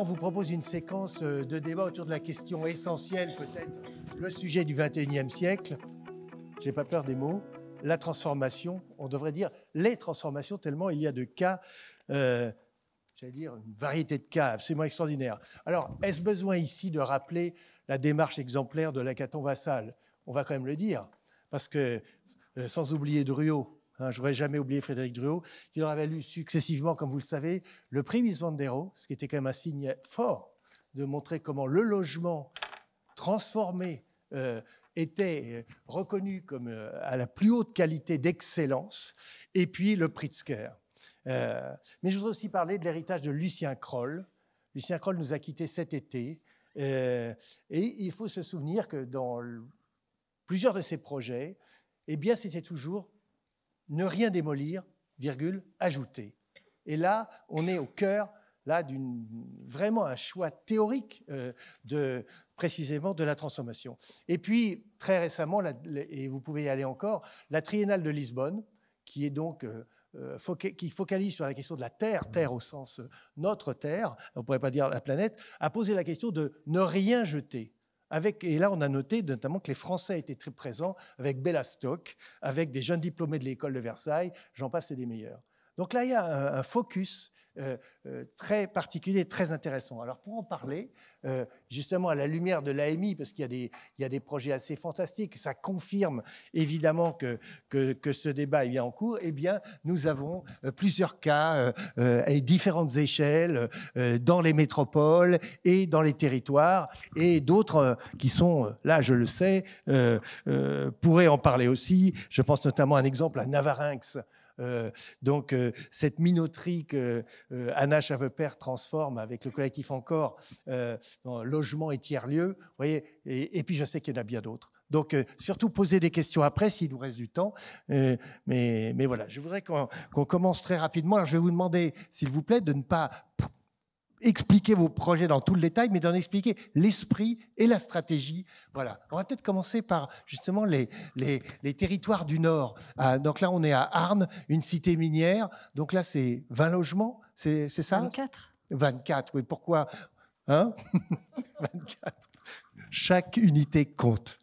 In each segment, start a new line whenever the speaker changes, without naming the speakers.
on vous propose une séquence euh, de débat autour de la question essentielle, peut-être le sujet du 21e siècle. J'ai pas peur des mots. La transformation, on devrait dire les transformations, tellement il y a de cas, euh, j'allais dire une variété de cas absolument extraordinaire. Alors, est-ce besoin ici de rappeler la démarche exemplaire de l'Acaton Vassal On va quand même le dire, parce que euh, sans oublier Druot, Hein, je n'aurais jamais oublié Frédéric Druot, qui en avait lu successivement, comme vous le savez, le prix Misandero, ce qui était quand même un signe fort de montrer comment le logement transformé euh, était euh, reconnu comme euh, à la plus haute qualité d'excellence, et puis le Pritzker. Euh, mais je voudrais aussi parler de l'héritage de Lucien Kroll. Lucien Kroll nous a quittés cet été, et il faut se souvenir que dans plusieurs de ses projets, eh bien, c'était toujours ne rien démolir, virgule, ajouter. Et là, on est au cœur là d'une vraiment un choix théorique euh, de précisément de la transformation. Et puis très récemment, et vous pouvez y aller encore, la triennale de Lisbonne, qui est donc euh, euh, qui focalise sur la question de la Terre, Terre au sens notre Terre, on ne pourrait pas dire la planète, a posé la question de ne rien jeter et là, on a noté notamment que les Français étaient très présents avec Bella Stock, avec des jeunes diplômés de l'école de Versailles, j'en passe et des meilleurs. Donc là, il y a un focus euh, euh, très particulier, très intéressant. Alors pour en parler, euh, justement à la lumière de l'AMI, parce qu'il y, a des projets assez fantastiques, ça confirme évidemment que, ce débat est en cours, eh bien nous avons plusieurs cas à différentes échelles dans les métropoles et dans les territoires, et d'autres qui sont, là je le sais, pourraient en parler aussi. Je pense notamment à un exemple à Navarinx. Euh, donc euh, cette minoterie que euh, Anna Chavepère transforme avec le collectif Encore en euh, logement et tiers-lieu, voyez, et, puis je sais qu'il y en a bien d'autres. Donc surtout posez des questions après s'il nous reste du temps. mais, mais voilà, je voudrais qu'on commence très rapidement. Alors je vais vous demander, s'il vous plaît, de ne pas expliquer vos projets dans tout le détail, mais d'en expliquer l'esprit et la stratégie. Voilà. On va peut-être commencer par justement les, les, territoires du Nord. Euh, donc là, on est à Arne, une cité minière. Donc là, c'est 20 logements, c'est ça 24. 24, oui. Pourquoi hein 24. Chaque unité compte.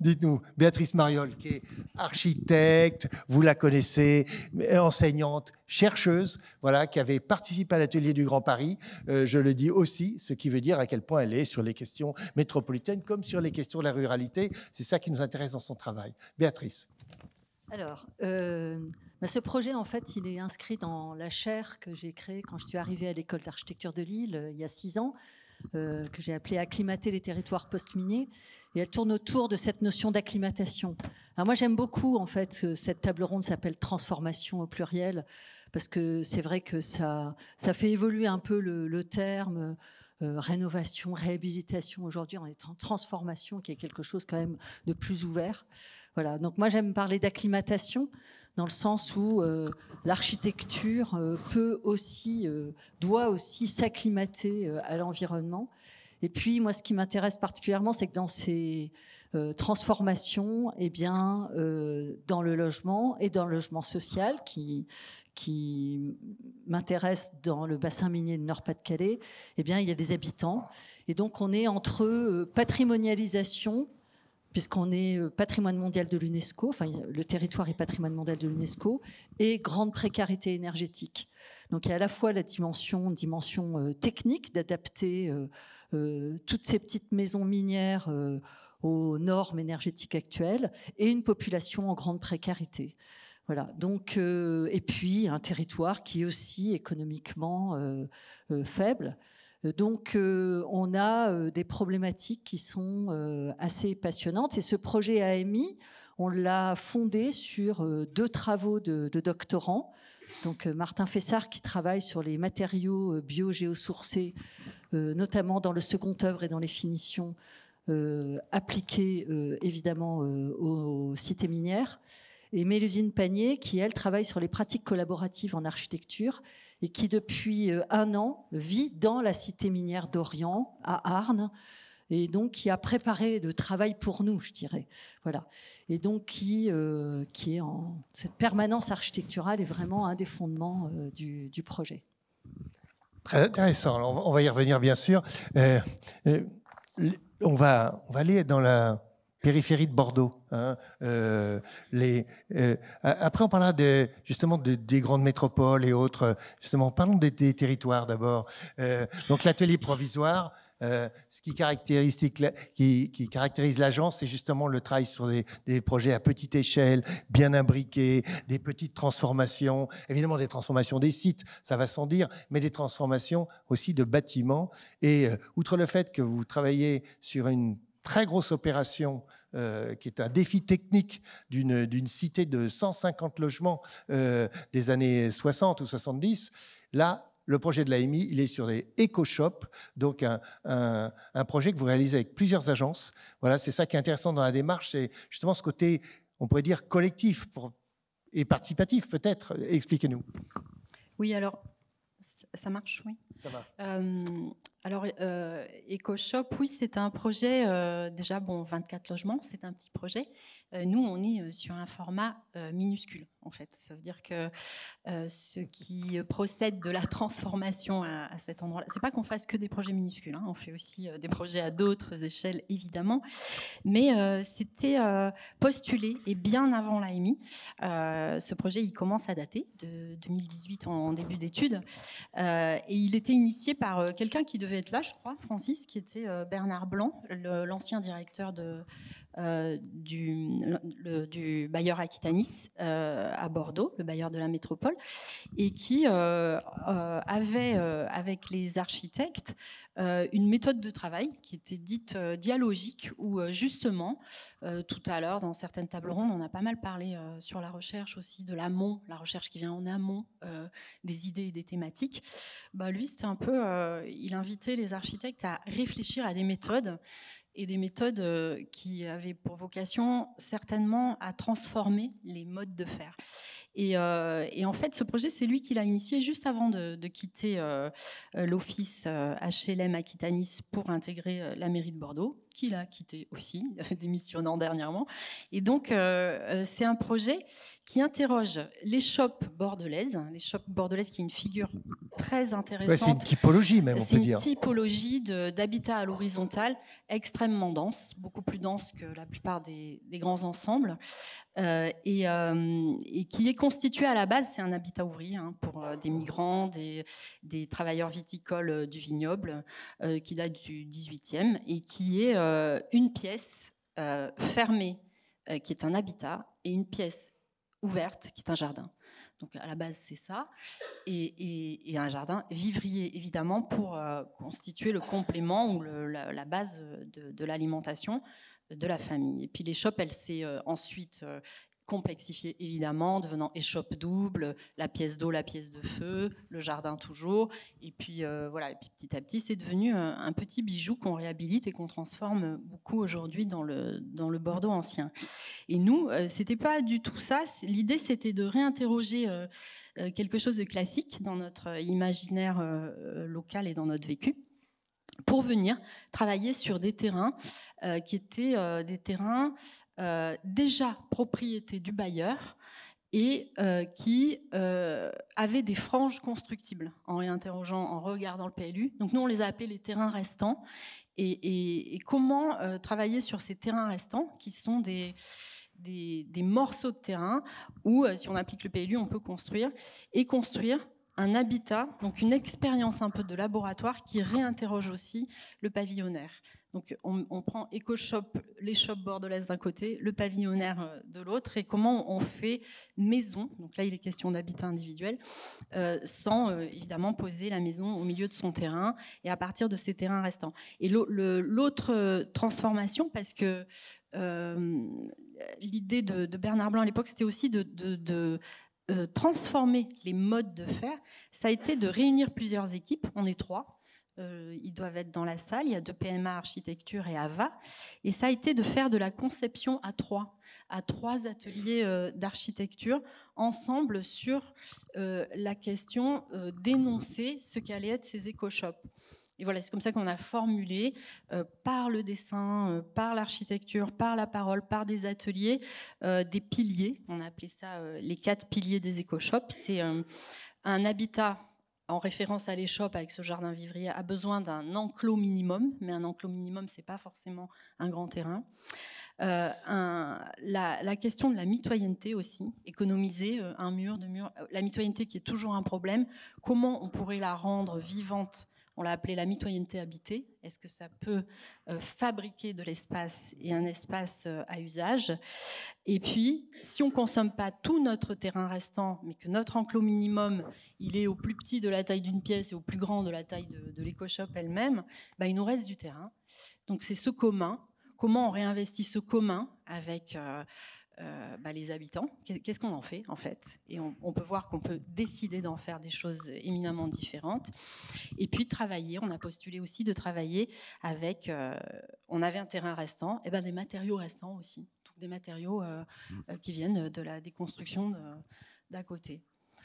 Dites-nous, Béatrice Mariol, qui est architecte, vous la connaissez, euh, enseignante, chercheuse, voilà, qui avait participé à l'atelier du Grand Paris, euh, je le dis aussi, ce qui veut dire à quel point elle est sur les questions métropolitaines comme sur les questions de la ruralité. C'est ça qui nous intéresse dans son travail. Béatrice.
Alors, euh, bah, ce projet, en fait, il est inscrit dans la chaire que j'ai créée quand je suis arrivée à l'école d'architecture de Lille, il y a six ans, euh, que j'ai appelée Acclimater les territoires post-miniers. Et elle tourne autour de cette notion d'acclimatation. Alors moi, j'aime beaucoup, en fait, que euh, cette table ronde s'appelle Transformation au pluriel, parce que c'est vrai que ça, fait évoluer un peu le, terme. Euh, rénovation, réhabilitation. Aujourd'hui, on est en transformation, qui est quelque chose quand même de plus ouvert. Voilà. Donc moi, j'aime parler d'acclimatation dans le sens où euh, l'architecture euh, peut aussi, euh, doit aussi s'acclimater à l'environnement. Et puis moi, ce qui m'intéresse particulièrement, c'est que dans ces transformations, et eh bien, dans le logement et dans le logement social, qui qui m'intéresse dans le bassin minier de Nord-Pas-de-Calais, et eh bien, il y a des habitants. Et donc, on est entre patrimonialisation puisqu'on est euh, patrimoine mondial de l'UNESCO, enfin le territoire est patrimoine mondial de l'UNESCO, et grande précarité énergétique. Donc il y a à la fois la dimension, dimension euh, technique d'adapter euh, toutes ces petites maisons minières aux normes énergétiques actuelles, et une population en grande précarité. Voilà. Donc, et puis un territoire qui est aussi économiquement faible. Euh, donc euh, on a euh, des problématiques qui sont assez passionnantes et ce projet AMI, on l'a fondé sur deux travaux de, doctorants. Donc Martin Fessard qui travaille sur les matériaux bio-géosourcés, notamment dans le second œuvre et dans les finitions appliquées évidemment aux, cités minières et Mélusine Panier, qui elle travaille sur les pratiques collaboratives en architecture et qui depuis euh, un an vit dans la cité minière d'Orient, à Arnes, et donc qui a préparé le travail pour nous, je dirais. Voilà. Et donc qui, euh, qui est en. Cette permanence architecturale est vraiment un des fondements euh, du, projet.
Très intéressant. on va y revenir, bien sûr. on, va, on va aller dans la périphérie de Bordeaux. Hein, euh, les, euh, après, on parlera de, justement des grandes métropoles et autres. Justement, parlons des, territoires d'abord. Euh, donc, l'atelier provisoire. Euh, ce qui, caractérise, qui, qui caractérise l'agence, c'est justement le travail sur des, des, projets à petite échelle, bien imbriqués, des petites transformations, évidemment des transformations des sites, ça va sans dire, mais des transformations aussi de bâtiments. Et euh, outre le fait que vous travaillez sur une très grosse opération euh, qui est un défi technique d'une cité de 150 logements euh, des années 60 ou 70. Là, le projet de l'AMI, il est sur les éco-shops, donc un, projet que vous réalisez avec plusieurs agences. Voilà, c'est ça qui est intéressant dans la démarche, c'est justement ce côté, on pourrait dire, collectif et participatif peut-être. Expliquez-nous.
Oui, alors ça marche, oui. Ça marche. Euh, alors, euh, EcoShop, oui, c'est un projet, euh, déjà, bon, 24 logements, c'est un petit projet, euh, nous, on est euh, sur un format euh, minuscule, en fait. Ça veut dire que ce qui procède de la transformation à, cet endroit-là, c'est pas qu'on fasse que des projets minuscules, hein. on fait aussi des projets à d'autres échelles, évidemment, mais c'était postulé, et bien avant l'AMI, ce projet, il commence à dater, de 2018 en, début d'étude et il était initié par quelqu'un qui devait être là, je crois, Francis, qui était Bernard Blanc, l'ancien directeur de, euh, du, bailleur Aquitanis euh, à Bordeaux, le bailleur de la métropole, et qui euh, avait avec les architectes une méthode de travail qui était dite dialogique, où justement, tout à l'heure, dans certaines tables rondes, on a pas mal parlé sur la recherche aussi de l'amont, la recherche qui vient en amont des idées et des thématiques. Bah, lui, c'était un peu, il invitait les architectes à réfléchir à des méthodes et des méthodes euh, qui avaient pour vocation certainement à transformer les modes de faire. Euh, et, en fait, ce projet, c'est lui qui l'a initié juste avant de, quitter euh, euh, l'office HLM Aquitanis pour intégrer la mairie de Bordeaux, qu'il a quitté aussi, démissionnant dernièrement. Et donc, c'est un projet qui interroge les shops bordelaises, les shops bordelaises qui est une figure très intéressante. c'est une typologie même, on peut dire. C'est une typologie d'habitat à l'horizontale extrêmement dense, beaucoup plus dense que la plupart des, grands ensembles, et, et, qui est constitué à la base, c'est un habitat ouvrier hein, pour euh, des migrants, des, travailleurs viticoles euh, du vignoble, euh, qui date du 18e, et qui est une pièce fermée, qui est un habitat, et une pièce ouverte, qui est un jardin. Donc à la base, c'est ça. Et, un jardin vivrier, évidemment, pour constituer le complément ou la, base de, l'alimentation de la famille. Et puis les shops, elles' s'est ensuite, complexifier évidemment, devenant échoppe double, la pièce d'eau, la pièce de feu, le jardin toujours. Et puis euh, voilà, puis petit à petit, c'est devenu un, petit bijou qu'on réhabilite et qu'on transforme beaucoup aujourd'hui dans le, dans le Bordeaux ancien. Et nous, ce euh, c'était pas du tout ça. L'idée, c'était de réinterroger euh, quelque chose de classique dans notre imaginaire local et dans notre vécu pour venir travailler sur des terrains qui étaient des terrains euh, déjà propriété du bailleur et euh, qui euh, avait des franges constructibles en réinterrogeant, en regardant le PLU. Donc nous, on les a appelés les terrains restants. Et, comment travailler sur ces terrains restants qui sont des... Des, morceaux de terrain où, si on applique le PLU, on peut construire et construire un habitat, donc une expérience un peu de laboratoire qui réinterroge aussi le pavillonnaire. Donc on, on prend shop les shops bordelaises d'un côté, le pavillonnaire euh, de l'autre, et comment on fait maison, donc là il est question d'habitat individuel, euh, sans euh, évidemment poser la maison au milieu de son terrain et à partir de ses terrains restants. Et l'autre transformation, parce que l'idée de, Bernard Blanc à l'époque, c'était aussi de, de euh, transformer les modes de faire, ça a été de réunir plusieurs équipes, on est trois, euh, ils doivent être dans la salle, il y a deux PMA architecture et AVA, et ça a été de faire de la conception à trois, à trois ateliers euh, d'architecture, ensemble sur la question d'énoncer ce qu'allaient être ces éco-shops. Et voilà, c'est comme ça qu'on a formulé euh, par le dessin, euh, par l'architecture, par la parole, par des ateliers, euh, des piliers. On a appelé ça les quatre piliers des éco-shops. C'est un habitat en référence à l'échoppe avec ce jardin vivrier, a besoin d'un enclos minimum, mais un enclos minimum, c'est pas forcément un grand terrain. la, la, question de la mitoyenneté aussi, économiser un mur, deux murs, la mitoyenneté qui est toujours un problème, comment on pourrait la rendre vivante on l'a appelé la mitoyenneté habitée. Est-ce que ça peut euh, fabriquer de l'espace et un espace euh, à usage Et puis, si on ne consomme pas tout notre terrain restant, mais que notre enclos minimum, il est au plus petit de la taille d'une pièce et au plus grand de la taille de, l'éco-shop elle-même, bah, il nous reste du terrain. Donc c'est ce commun. Comment on réinvestit ce commun avec... Euh, euh, bah, les habitants, qu'est-ce qu'on en fait en fait Et on, peut voir qu'on peut décider d'en faire des choses éminemment différentes. Et puis travailler, on a postulé aussi de travailler avec, euh, on avait un terrain restant, et ben des matériaux restants aussi, donc des matériaux euh, mmh. qui viennent de la déconstruction d'à côté.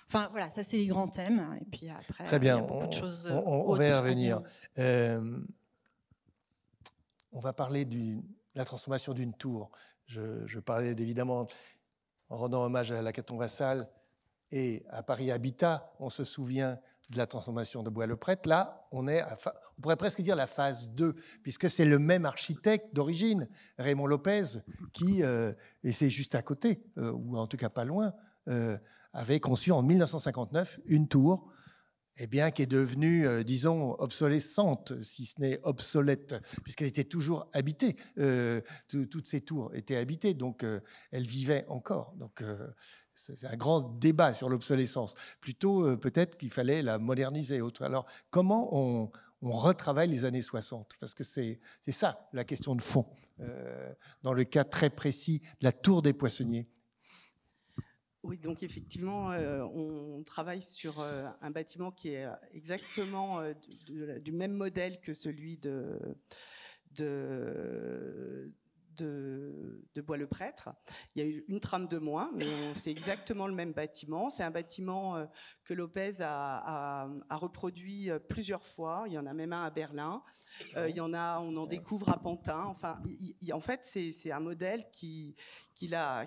Enfin voilà, ça c'est les grands thèmes. Et puis après, Très bien. il y a beaucoup on, de choses.
On, on va y revenir. on va parler de la transformation d'une tour. Je, parlais évidemment en rendant hommage à la Caton Vassal et à Paris Habitat, on se souvient de la transformation de Bois-le-Prêtre. Là, on est, on pourrait presque dire la phase 2, puisque c'est le même architecte d'origine, Raymond Lopez, qui, euh, et c'est juste à côté, euh, ou en tout cas pas loin, euh, avait conçu en 1959 une tour eh bien, qui est devenue, euh, disons, obsolescente, si ce n'est obsolète, puisqu'elle était toujours habitée. Euh, toutes ces tours étaient habitées, donc euh, elle vivait encore. Donc, c'est un grand débat sur l'obsolescence. Plutôt, peut-être qu'il fallait la moderniser. Autre. Alors, comment on, on retravaille les années 60 Parce que c'est ça la question de fond, dans le cas très précis de la tour des poissonniers
oui, donc effectivement, euh, on travaille sur euh, un bâtiment qui est euh, exactement du même modèle que celui de de, Bois-le-Prêtre. Il y a eu une trame de moins, mais c'est exactement le même bâtiment. C'est un bâtiment euh, que Lopez a, reproduit euh, plusieurs fois. Il y en a même un à Berlin. Euh, il y en a, on en découvre à Pantin. Enfin, en fait, c'est un modèle qu'il a,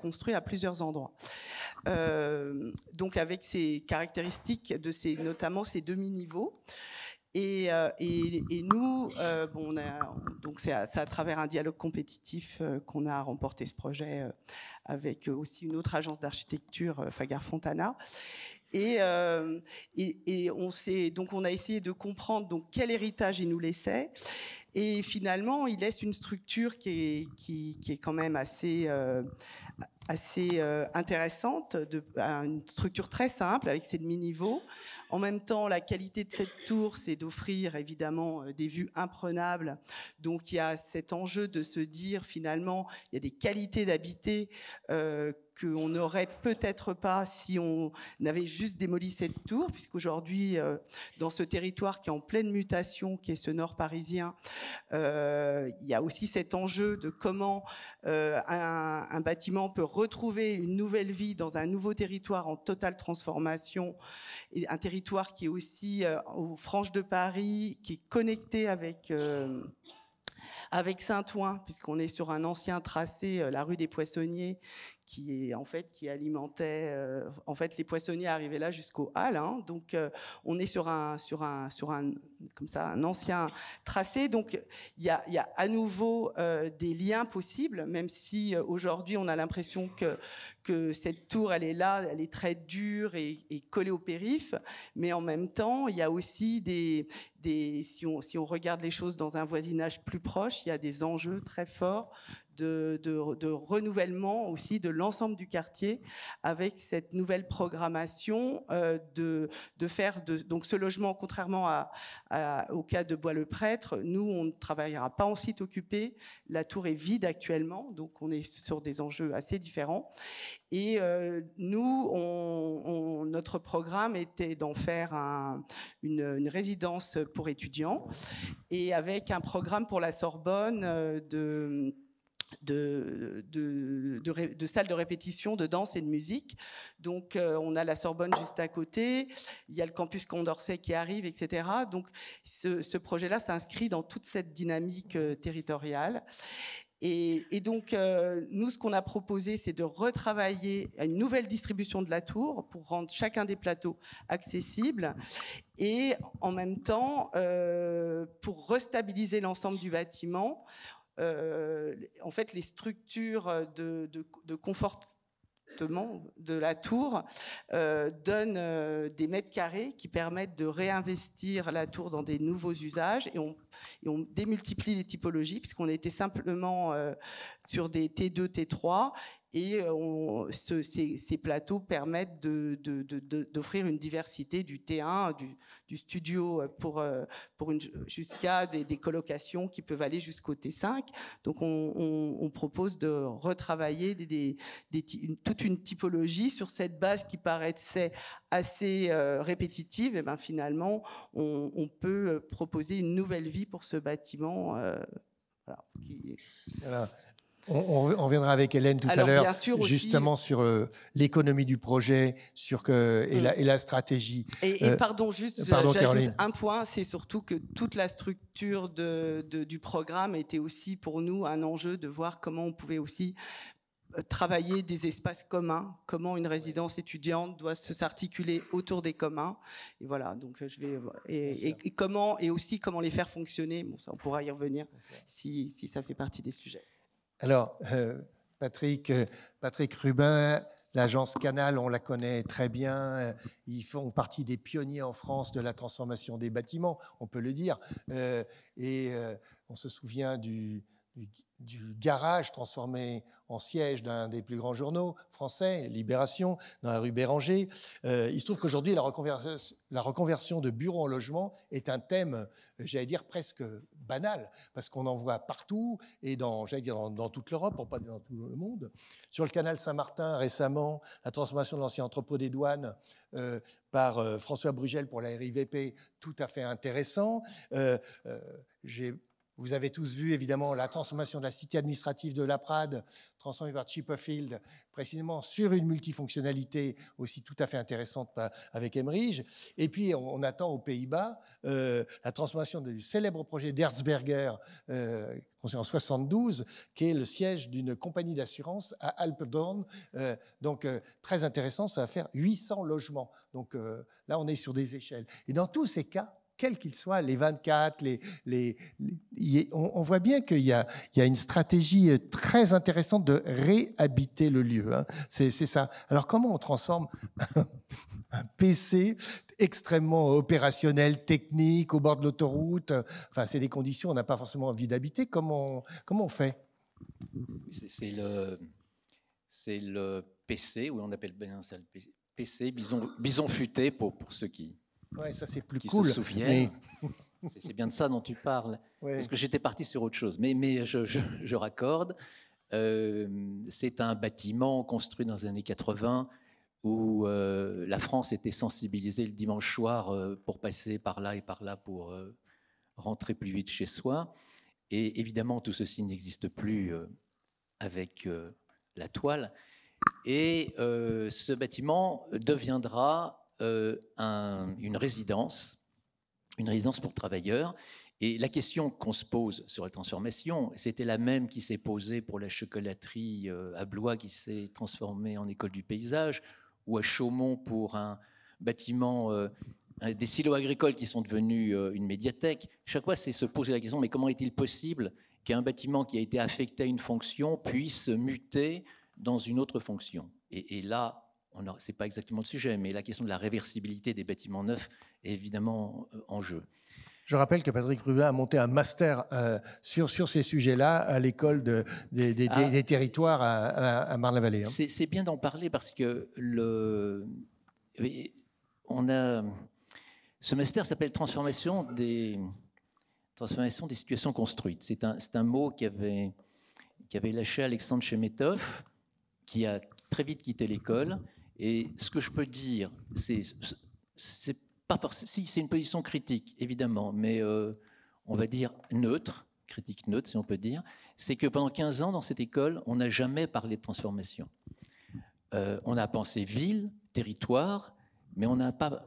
construit à plusieurs endroits. donc, avec ses caractéristiques, de ses, notamment ces demi-niveaux. Euh, et, nous, euh, bon, donc c'est à, travers un dialogue compétitif euh, qu'on a remporté ce projet avec aussi une autre agence d'architecture, Fagar Fontana. Et, et, on donc on a essayé de comprendre donc quel héritage il nous laissait et finalement il laisse une structure qui est, qui, est quand même assez assez intéressante de, une structure très simple avec ses demi niveaux en même temps, la qualité de cette tour, c'est d'offrir évidemment euh, des vues imprenables. Donc il y a cet enjeu de se dire finalement, il y a des qualités d'habiter. Euh, qu'on n'aurait peut-être pas si on avait juste démoli cette tour, puisqu'aujourd'hui, euh, dans ce territoire qui est en pleine mutation, qui est ce nord parisien, euh, il y a aussi cet enjeu de comment un, un, bâtiment peut retrouver une nouvelle vie dans un nouveau territoire en totale transformation, et un territoire qui est aussi euh, aux franges de Paris, qui est connecté avec euh, avec Saint-Ouen, puisqu'on est sur un ancien tracé, euh, la rue des Poissonniers, qui en fait alimentait euh, en fait les poissonniers arrivés là jusqu'au Hall hein. donc euh, on est sur un sur un sur un comme ça un ancien tracé donc il y a, à nouveau euh, des liens possibles même si aujourd'hui on a l'impression que cette tour elle est là elle est très dure et, et collée au périph mais en même temps il y a aussi des des si on si on regarde les choses dans un voisinage plus proche il y a des enjeux très forts de, renouvellement aussi de l'ensemble du quartier avec cette nouvelle programmation euh, de, de faire de, donc ce logement, contrairement à, au cas de Bois-le-Prêtre, nous, on ne travaillera pas en site occupé. La tour est vide actuellement, donc on est sur des enjeux assez différents. Et euh, nous, notre programme était d'en faire une, une, résidence pour étudiants et avec un programme pour la Sorbonne euh, de de, salles de répétition de danse et de musique. Donc, euh, on a la Sorbonne juste à côté, il y a le campus Condorcet qui arrive, etc. Donc, ce, projet-là s'inscrit dans toute cette dynamique euh, territoriale. Et, donc, euh, nous, ce qu'on a proposé, c'est de retravailler une nouvelle distribution de la tour pour rendre chacun des plateaux accessibles et en même temps, pour restabiliser l'ensemble du bâtiment, euh, en fait, les structures de, confortement de la tour euh, donnent euh, des mètres carrés qui permettent de réinvestir la tour dans des nouveaux usages et on on démultiplie les typologies puisqu'on était simplement euh, sur des T2, T3 et euh, ces, plateaux permettent d'offrir une diversité du T1, du, studio euh, pour, pour jusqu'à des, colocations qui peuvent aller jusqu'au T5. Donc on, propose de retravailler toute une typologie sur cette base qui paraissait assez euh, répétitive, et eh ben finalement, on, peut euh, proposer une nouvelle vie pour ce bâtiment. Euh, qui...
On, on, viendra avec Hélène tout à l'heure, justement sur l'économie du projet, sur que et, la, mm. et la stratégie. Et, pardon, juste j'ajoute
un point, c'est surtout que toute la structure de, de, du programme était aussi pour nous un enjeu de voir comment on pouvait aussi travailler des espaces communs, comment une résidence étudiante doit se s'articuler autour des communs. Et voilà, donc euh, je vais euh, et, comment et aussi comment les faire fonctionner. Bon, ça on pourra y revenir si, si ça fait partie des sujets.
Alors euh, Patrick Patrick Rubin. L'agence Canal, on la connaît très bien. Ils font partie des pionniers en France de la transformation des bâtiments, on peut le dire. et on se souvient du, du, garage transformé en siège d'un des plus grands journaux français, Libération, dans la rue Béranger. Euh, il se trouve qu'aujourd'hui, la, reconversion de bureaux en logement est un thème, euh, j'allais dire, presque banal, parce qu'on en voit partout, et dans, dire, dans, toute l'Europe, pour pas dans tout le monde. Sur le canal Saint-Martin, récemment, la transformation de l'ancien entrepôt des douanes euh, par François Brugel pour la RIVP, tout à fait intéressant. J'ai vous avez tous vu évidemment la transformation de la cité administrative de La Prade, transformée par Chipperfield, précisément sur une multifonctionnalité aussi tout à fait intéressante euh, avec Emmerich. Et puis on, attend aux Pays-Bas euh, la transformation du célèbre projet d'Herzberger, euh, en 72, qui est le siège d'une compagnie d'assurance à Alpedorn. Euh, donc très intéressant, ça va faire 800 logements. Donc là, on est sur des échelles. Et dans tous ces cas, quels qu'ils soient, les 24, les, on, voit bien qu'il y, a, une stratégie euh, très intéressante de réhabiter le lieu. Hein. C'est, ça. Alors comment on transforme un, PC extrêmement opérationnel, technique, au bord de l'autoroute Enfin, c'est des conditions, on n'a pas forcément envie d'habiter. Comment, comment on fait
c'est, le, le PC, oui, on appelle bien ça le PC, bison, futé pour, pour ceux qui
Ouais, ça c'est plus cool. c'est
bien de ça dont tu parles. Parce que j'étais parti sur autre chose. Mais, mais je, je, raccorde. Euh, c'est un bâtiment construit dans les années 80 où euh, la France était sensibilisée le dimanche soir euh, pour passer par là et par là pour rentrer plus vite chez soi. Et évidemment, tout ceci n'existe plus avec la toile. Et ce bâtiment deviendra euh, une résidence, une résidence pour travailleurs. Et la question qu'on se pose sur la transformation, c'était la même qui s'est posée pour la chocolaterie euh, à Blois qui s'est transformée en école du paysage, ou à Chaumont pour un bâtiment, euh, des silos agricoles qui sont devenus une médiathèque. Chaque fois, c'est se poser la question, mais comment est-il possible qu'un bâtiment qui a été affecté à une fonction puisse muter dans une autre fonction et, et là, ce n'est pas exactement le sujet, mais la question de la réversibilité des bâtiments neufs est
évidemment euh, en jeu. Je rappelle que Patrick Rubin a monté un master euh, sur, sur ces sujets-là à l'école de, des ah. territoires à, à, Marne-la-Vallée. Hein. C'est
bien d'en parler parce que le, on a, ce master s'appelle transformation des, des situations construites. C'est un, mot qu'avait lâché Alexandre Chemetov, qui a très vite quitté l'école et ce que je peux dire, c'est pas si c'est une position critique évidemment, mais euh, on va dire neutre, critique neutre si on peut dire, c'est que pendant 15 ans dans cette école, on n'a jamais parlé de transformation. Euh, on a pensé ville, territoire, mais on n'a pas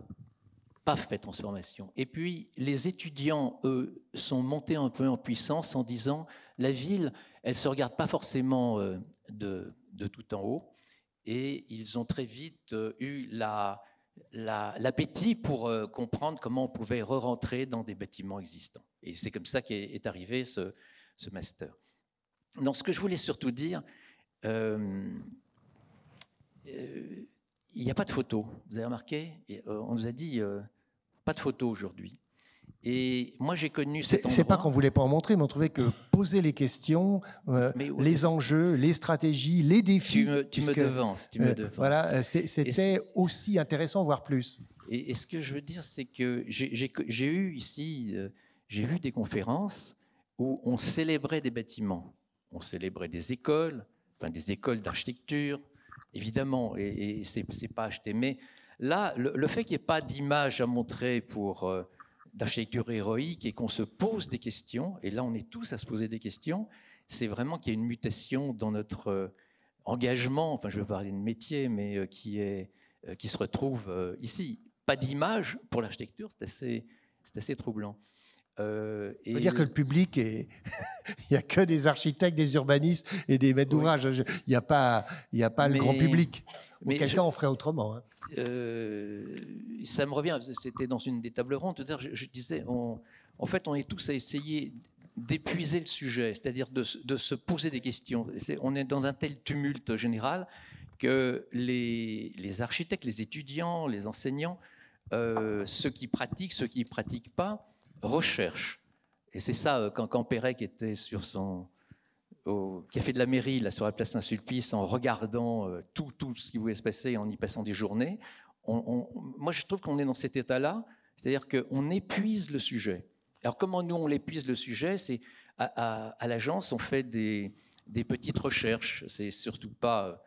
pas fait transformation. Et puis les étudiants, eux, sont montés un peu en puissance en disant la ville, elle se regarde pas forcément euh, de, de tout en haut et ils ont très vite euh, eu l'appétit pour euh, comprendre comment on pouvait re-rentrer dans des bâtiments existants. Et c'est comme ça qu'est est arrivé ce, master. ce que je voulais surtout dire, euh, il
n'y a pas de photos.
Vous avez remarqué On nous a dit pas de photos aujourd'hui. Et moi, j'ai connu C'est pas qu'on
voulait pas en montrer, mais on trouvait que poser les questions, euh, les enjeux, les stratégies, les défis. Tu me, devances, tu me euh, devances. voilà, euh, c'était aussi intéressant, voire plus.
Et, ce que je veux dire, c'est que j'ai eu ici, j'ai vu des conférences où on célébrait des bâtiments, on célébrait des écoles, enfin des écoles d'architecture, évidemment, et, c'est pas acheté. Mais là, le, le fait qu'il n'y ait pas d'image à montrer pour d'architecture héroïque et qu'on se pose des questions, et là on est tous à se poser des questions, c'est vraiment qu'il y a une mutation dans notre euh, engagement, enfin je veux parler de métier, mais euh, qui, est, euh, qui se retrouve ici. Pas d'image pour l'architecture, c'est assez troublant. Euh, et... dire que le
public, il n'y a que des architectes, des urbanistes et des maîtres d'ouvrage. Il n'y a pas, il y a pas le grand public. Mais quelqu'un en ferait autrement. Hein.
Euh, ça me revient, c'était dans une des tables rondes je, disais, en fait, on est tous à essayer d'épuiser le sujet, c'est-à-dire de, se poser des questions. on est dans un tel tumulte général que les, architectes, les étudiants, les enseignants, euh, ceux qui pratiquent, ceux qui ne pratiquent pas, recherche. Et c'est ça, euh, quand, quand était sur son, au café de la mairie, là, sur la place Saint-Sulpice, en regardant euh, tout, tout ce qui voulait se passer, en y passant des journées, on, moi je trouve qu'on est dans cet état-là, c'est-à-dire qu'on épuise le sujet. Alors comment nous on épuise le sujet C'est à, l'agence on fait des, petites recherches, c'est surtout pas,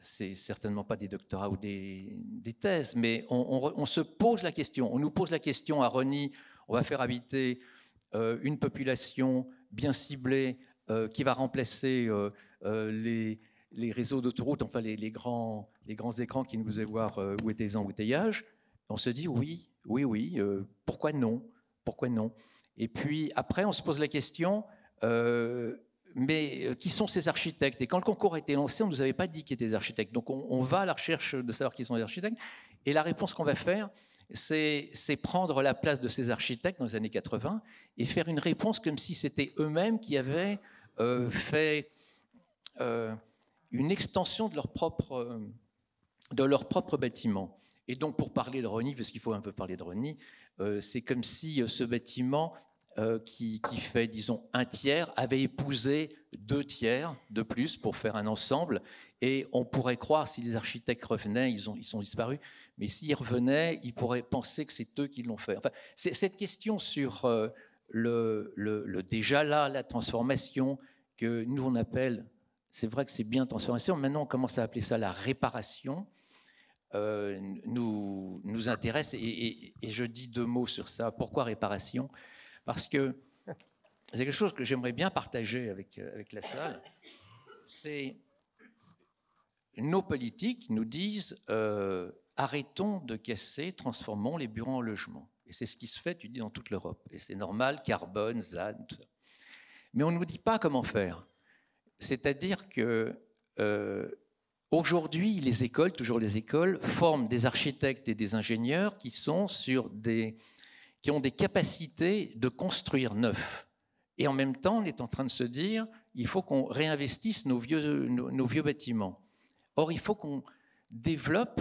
c'est certainement pas des doctorats ou des, des thèses, mais on, on, se pose la question, on nous pose la question à Rony on va faire habiter euh, une population bien ciblée euh, qui va remplacer euh, les, réseaux d'autoroutes, enfin les, les, grands, les grands écrans qui nous faisaient voir où étaient les embouteillages. On se dit oui, oui, oui, pourquoi non Pourquoi non Et puis après, on se pose la question mais qui sont ces architectes Et quand le concours a été lancé, on ne nous avait pas dit qui étaient les architectes. Donc on, on, va à la recherche de savoir qui sont les architectes. Et la réponse qu'on va faire, c'est prendre la place de ces architectes dans les années 80 et faire une réponse comme si c'était eux-mêmes qui avaient euh, fait euh, une extension de leur propre, euh, de leur propre bâtiment. Et donc, pour parler de Rony, parce qu'il faut un peu parler de Rony, c'est comme si ce bâtiment euh, qui, fait, disons, un tiers, avait épousé deux tiers de plus pour faire un ensemble. Et on pourrait croire, si les architectes revenaient, ils ils sont disparus, mais s'ils revenaient, ils pourraient penser que c'est eux qui l'ont fait. Enfin, cette question sur euh, le, déjà là, la transformation que nous on appelle, c'est vrai que c'est bien transformation, maintenant on commence à appeler ça la réparation, euh, nous, nous intéresse. et, je dis deux mots sur ça. Pourquoi réparation parce que c'est quelque chose que j'aimerais bien partager avec, euh, avec la salle. C'est nos politiques nous disent euh, arrêtons de casser, transformons les bureaux en logements. Et c'est ce qui se fait, tu dis, dans toute l'Europe. Et c'est normal, carbone, ZAD, tout ça. Mais on ne nous dit pas comment faire. C'est-à-dire que euh, aujourd'hui, les écoles, toujours les écoles, forment des architectes et des ingénieurs qui sont sur des qui ont des capacités de construire neuf. Et en même temps, on est en train de se dire, il faut qu'on réinvestisse nos vieux, nos, vieux bâtiments. Or, il faut qu'on développe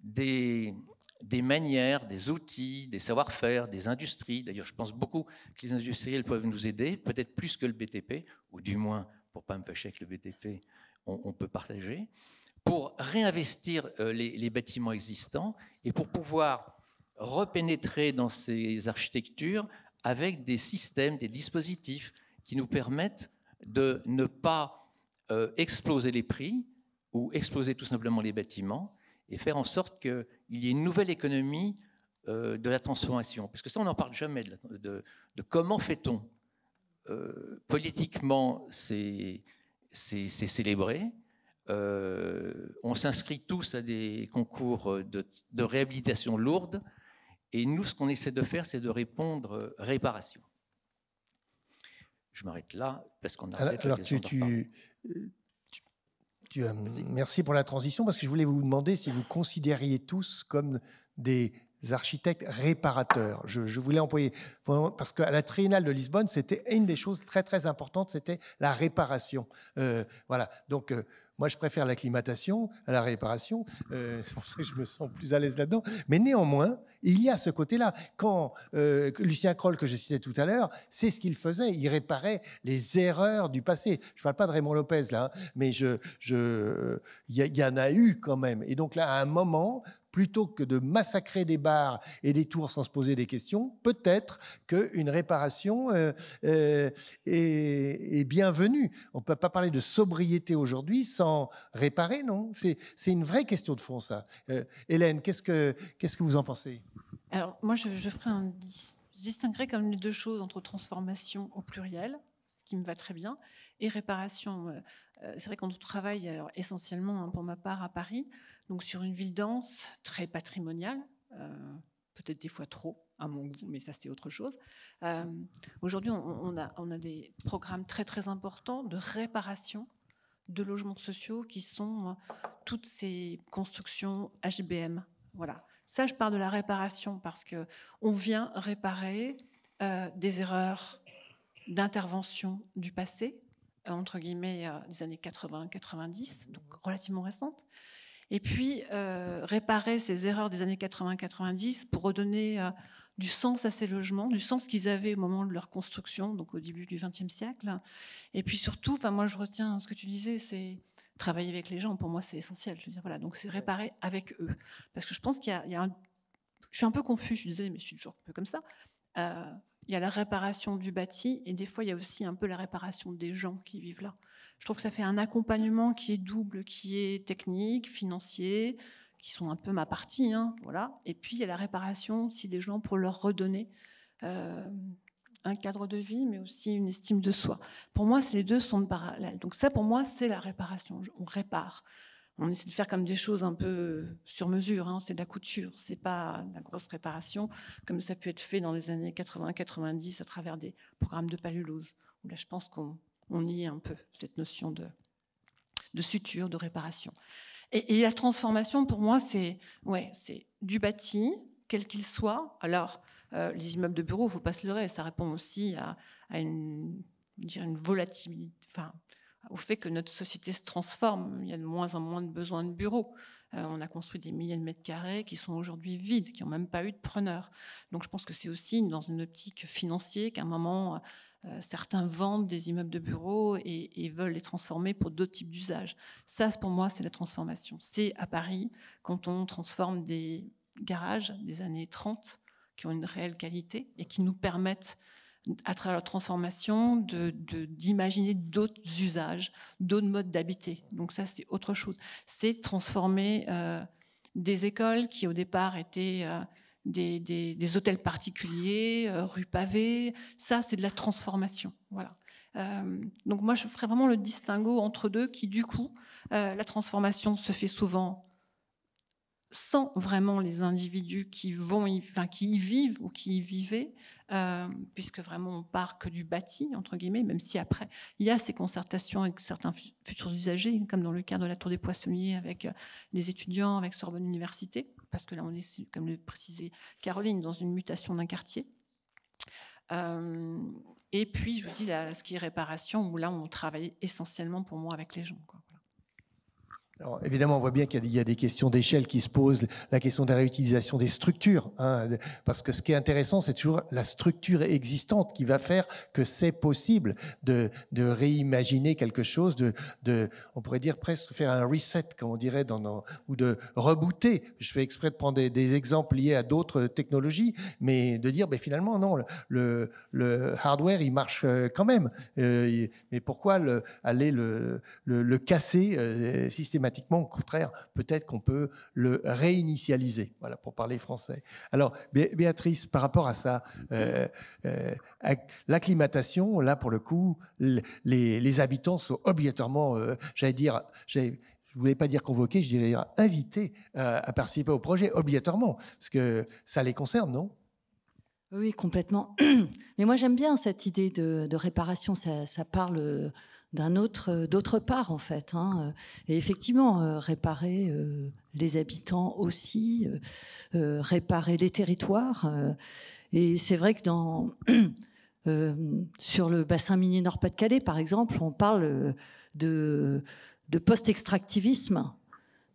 des, des manières, des outils, des savoir-faire, des industries. D'ailleurs, je pense beaucoup que les industriels peuvent nous aider, peut-être plus que le BTP, ou du moins, pour pas me fâcher avec le BTP, on, peut partager, pour réinvestir euh, les, les, bâtiments existants et pour pouvoir repénétrer dans ces architectures avec des systèmes, des dispositifs qui nous permettent de ne pas euh, exploser les prix ou exploser tout simplement les bâtiments et faire en sorte qu'il y ait une nouvelle économie euh, de la transformation. Parce que ça, on n'en parle jamais, de, comment fait-on. Euh, politiquement, c'est célébré. on s'inscrit tous à des concours de réhabilitation lourde et nous, ce qu'on essaie de faire, c'est de répondre euh, réparation. Je m'arrête là parce qu'on a. Alors, tu, tu
euh, euh, merci pour la transition parce que je voulais vous demander si vous considériez tous comme des architectes réparateurs. Je, je voulais employer, parce qu'à la triennale de Lisbonne, c'était une des choses très très importantes, c'était la réparation. Euh, voilà, donc euh, moi je préfère l'acclimatation à la réparation, euh, c'est pour ça que je me sens plus à l'aise là-dedans, mais néanmoins, il y a ce côté-là. Quand Lucien Kroll, que je citais tout à l'heure, c'est ce qu'il faisait. Il réparait les erreurs du passé. Je parle pas de Raymond Lopez là, hein, mais je, je, il y, en a eu quand même. Et donc là, à un moment, plutôt que de massacrer des bars et des tours sans se poser des questions, peut-être qu'une réparation euh, euh, est, bienvenue. On ne peut pas parler de sobriété aujourd'hui sans réparer, non C'est une vraie question de fond, ça. Euh, Hélène, qu'est-ce que vous en pensez
Alors, moi, je, je ferai un... Je distinguerai comme les deux choses entre transformation au pluriel, ce qui me va très bien, et réparation. C'est vrai qu'on travaille alors, essentiellement, hein, pour ma part, à Paris. Donc sur une ville dense, très patrimoniale, euh, peut-être des fois trop à mon goût, mais ça c'est autre chose. Euh, aujourd'hui, on, a, des programmes très très importants de réparation de logements sociaux qui sont euh, toutes ces constructions HBM. Voilà. Ça, je parle de la réparation parce que on vient réparer des erreurs d'intervention du passé, entre guillemets des années 80-90, donc relativement récentes, et puis euh, réparer ces erreurs des années 80-90 pour redonner euh, du sens à ces logements, du sens qu'ils avaient au moment de leur construction, donc au début du XXe siècle. Et puis surtout, enfin moi je retiens ce que tu disais, c'est travailler avec les gens. Pour moi, c'est essentiel. Je veux dire, voilà, donc c'est réparer avec eux, parce que je pense qu'il y a, je suis un peu confus, je disais, mais je suis toujours un peu comme ça. Euh, il y a la réparation du bâti, et des fois il y a aussi un peu la réparation des gens qui vivent là. Je trouve que ça fait un accompagnement qui est double, qui est technique, financier, qui sont un peu ma partie, hein, voilà. Et puis il y a la réparation, si des gens pour leur redonner euh, un cadre de vie, mais aussi une estime de soi. Pour moi, les deux sont de parallèle. Donc ça, pour moi, c'est la réparation. On répare. On essaie de faire comme des choses un peu sur mesure. Hein. C'est de la couture, c'est pas de la grosse réparation comme ça a pu être fait dans les années 80-90 à travers des programmes de palulose. là, je pense qu'on on y est un peu, cette notion de, de suture, de réparation. Et, la transformation, pour moi, c'est ouais, c'est du bâti, quel qu'il soit. Alors, euh, les immeubles de bureaux, il ne faut pas se leurrer, ça répond aussi à, une, une volatilité, enfin, au fait que notre société se transforme. Il y a de moins en moins de besoins de bureaux. Euh, on a construit des milliers de mètres carrés qui sont aujourd'hui vides, qui n'ont même pas eu de preneurs. Donc je pense que c'est aussi dans une optique financière qu'à un moment, euh, certains vendent des immeubles de bureaux et, veulent les transformer pour d'autres types d'usages. Ça, pour moi, c'est la transformation. C'est à Paris, quand on transforme des garages des années 30 qui ont une réelle qualité et qui nous permettent à travers leur transformation, d'imaginer de, d'autres usages, d'autres modes d'habiter. Donc ça, c'est autre chose. C'est transformer euh, des écoles qui, au départ, étaient euh, des, hôtels particuliers, euh, rue pavée. Ça, c'est de la transformation. Voilà. Euh, donc moi, je ferais vraiment le distinguo entre deux qui, du coup, euh, la transformation se fait souvent sans vraiment les individus qui vont, y, enfin, qui y vivent ou qui y vivaient, euh, puisque vraiment on part que du bâti entre guillemets, même si après il y a ces concertations avec certains futurs usagers, comme dans le cas de la Tour des Poissonniers avec euh, les étudiants, avec Sorbonne Université, parce que là on est, comme le précisait Caroline, dans une mutation d'un quartier. Euh, et puis je vous dis là, ce qui est réparation, où là on travaille essentiellement pour moi avec les gens. Quoi
évidemment, on voit bien qu'il y, a des questions d'échelle qui se posent, la question de la réutilisation des structures, hein, parce que ce qui est intéressant, c'est toujours la structure existante qui va faire que c'est possible de, réimaginer quelque chose, de, on pourrait dire presque faire un reset, comme on dirait, dans ou de rebooter. Je fais exprès de prendre des, exemples liés à d'autres technologies, mais de dire, mais ben, finalement, non, le, le, hardware, il marche euh, quand même. Euh, mais pourquoi aller le, casser euh, systématiquement systématiquement. Au contraire, peut-être qu'on peut le réinitialiser, voilà, pour parler français. Alors, Béatrice, par rapport à ça, euh, euh, l'acclimatation, là, pour le coup, les, habitants sont obligatoirement, euh, j'allais dire, je voulais pas dire convoqués, je dirais invité à participer au projet obligatoirement, parce que ça les concerne, non
Oui, complètement. Mais moi j'aime bien cette idée de, réparation, ça, ça parle d'un autre, euh, d'autre part en fait. Hein, euh, et effectivement, euh, réparer les habitants aussi, réparer les territoires. et c'est vrai que dans sur le bassin minier Nord-Pas-de-Calais, par exemple, on parle de, de post-extractivisme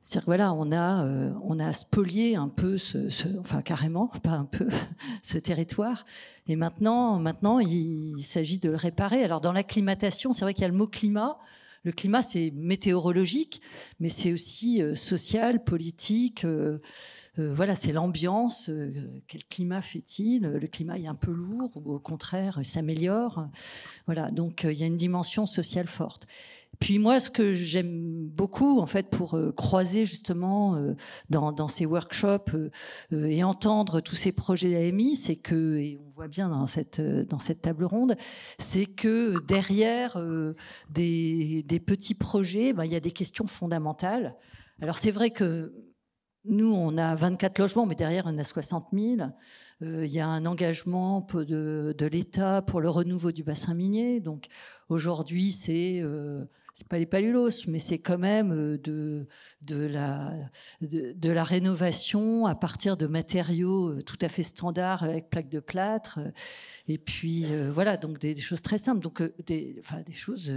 c'est-à-dire voilà, on a, euh, on a spolié un peu, ce, enfin carrément, pas un peu, ce territoire. Et maintenant, maintenant, il, s'agit de le réparer. Alors dans l'acclimatation, c'est vrai qu'il y a le mot climat. Le climat, c'est météorologique, mais c'est aussi euh, social, politique. Euh, voilà, c'est l'ambiance. quel climat fait-il Le climat est un peu lourd ou au contraire, il s'améliore. Voilà, donc il y a une dimension sociale forte. Puis moi, ce que j'aime beaucoup, en fait, pour euh, croiser justement euh, dans, ces workshops euh, et entendre tous ces projets d'AMI, c'est que, et on voit bien dans cette, table ronde, c'est que derrière des, petits projets, ben, il y a des questions fondamentales. Alors c'est vrai que nous, on a 24 logements, mais derrière, on a 60 000. Euh, il y a un engagement de, de l'État pour le renouveau du bassin minier. Donc aujourd'hui, c'est euh, c'est pas les palulos, mais c'est quand même euh, de, de, la, de, la rénovation à partir de matériaux euh, tout à fait standards avec plaques de plâtre. Et puis, voilà, donc des, choses très simples. Donc, des, enfin, des choses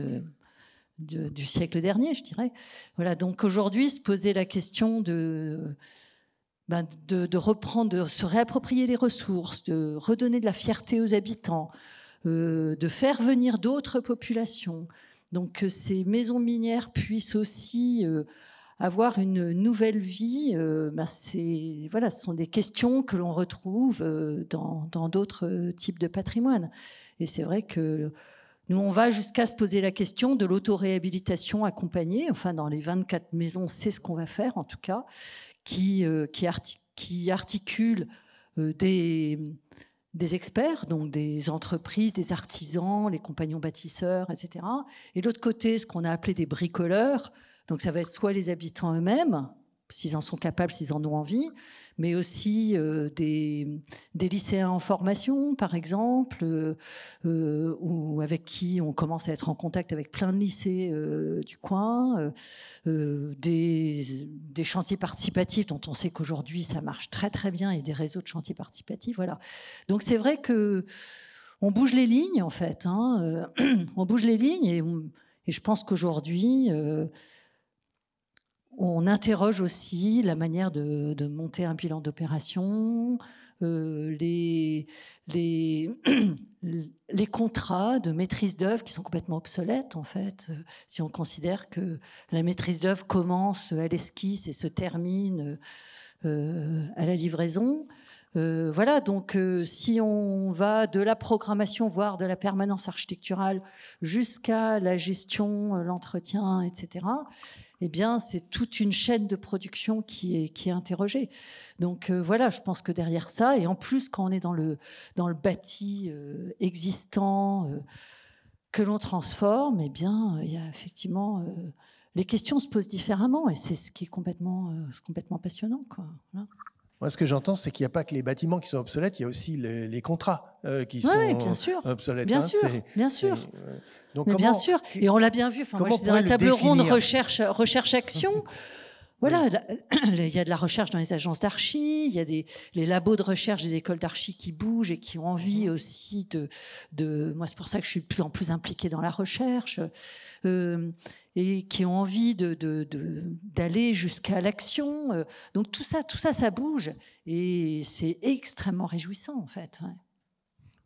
du siècle dernier, je dirais. Voilà, donc aujourd'hui, se poser la question ben, de, de, reprendre, de se réapproprier les ressources, de redonner de la fierté aux habitants, euh, de faire venir d'autres populations. Donc que ces maisons minières puissent aussi euh, avoir une nouvelle vie, euh, ben, c'est, voilà, ce sont des questions que l'on retrouve dans, d'autres types de patrimoine. Et c'est vrai que nous, on va jusqu'à se poser la question de l'autoréhabilitation accompagnée. Enfin, dans les 24 maisons, c'est ce qu'on va faire, en tout cas, qui, euh, qui, articule euh, des, des experts, donc des entreprises, des artisans, les compagnons bâtisseurs, etc. Et l'autre côté, ce qu'on a appelé des bricoleurs. Donc, ça va être soit les habitants eux-mêmes, s'ils en sont capables, s'ils en ont envie, mais aussi euh, des, des, lycéens en formation, par exemple, euh, euh, ou avec qui on commence à être en contact avec plein de lycées du coin, des, chantiers participatifs dont on sait qu'aujourd'hui ça marche très très bien et des réseaux de chantiers participatifs, voilà. Donc c'est vrai que on bouge les lignes en fait, hein, on bouge les lignes et, et je pense qu'aujourd'hui on interroge aussi la manière de, monter un bilan d'opération, euh, les, les, contrats de maîtrise d'œuvre qui sont complètement obsolètes en fait. Euh, si on considère que la maîtrise d'œuvre commence à l'esquisse et se termine euh, à la livraison, voilà, donc si on va de la programmation, voire de la permanence architecturale, jusqu'à la gestion, l'entretien, etc., eh bien, c'est toute une chaîne de production qui est, interrogée. Donc euh, voilà, je pense que derrière ça, et en plus quand on est dans le, dans le bâti euh, existant, euh, que l'on transforme, eh bien, il y a effectivement... les questions se posent différemment et c'est ce qui est complètement, complètement passionnant. Quoi.
Moi, ce que j'entends, c'est qu'il n'y a pas que les bâtiments qui sont obsolètes, il y a aussi les, contrats euh, qui sont bien obsolètes. Bien hein, sûr, bien sûr. Euh, donc bien sûr. Et on
l'a bien vu. Enfin, moi, dans la table ronde recherche, recherche action. Voilà, il y a de la recherche dans les agences d'archi, il y a des les labos de recherche des écoles d'archi qui bougent et qui ont envie mhm. aussi de de moi c'est pour ça que je suis de plus en plus impliquée dans la recherche. Euh, et qui ont envie de, d'aller jusqu'à l'action. Euh, donc tout ça, tout ça, ça bouge et c'est extrêmement réjouissant en fait.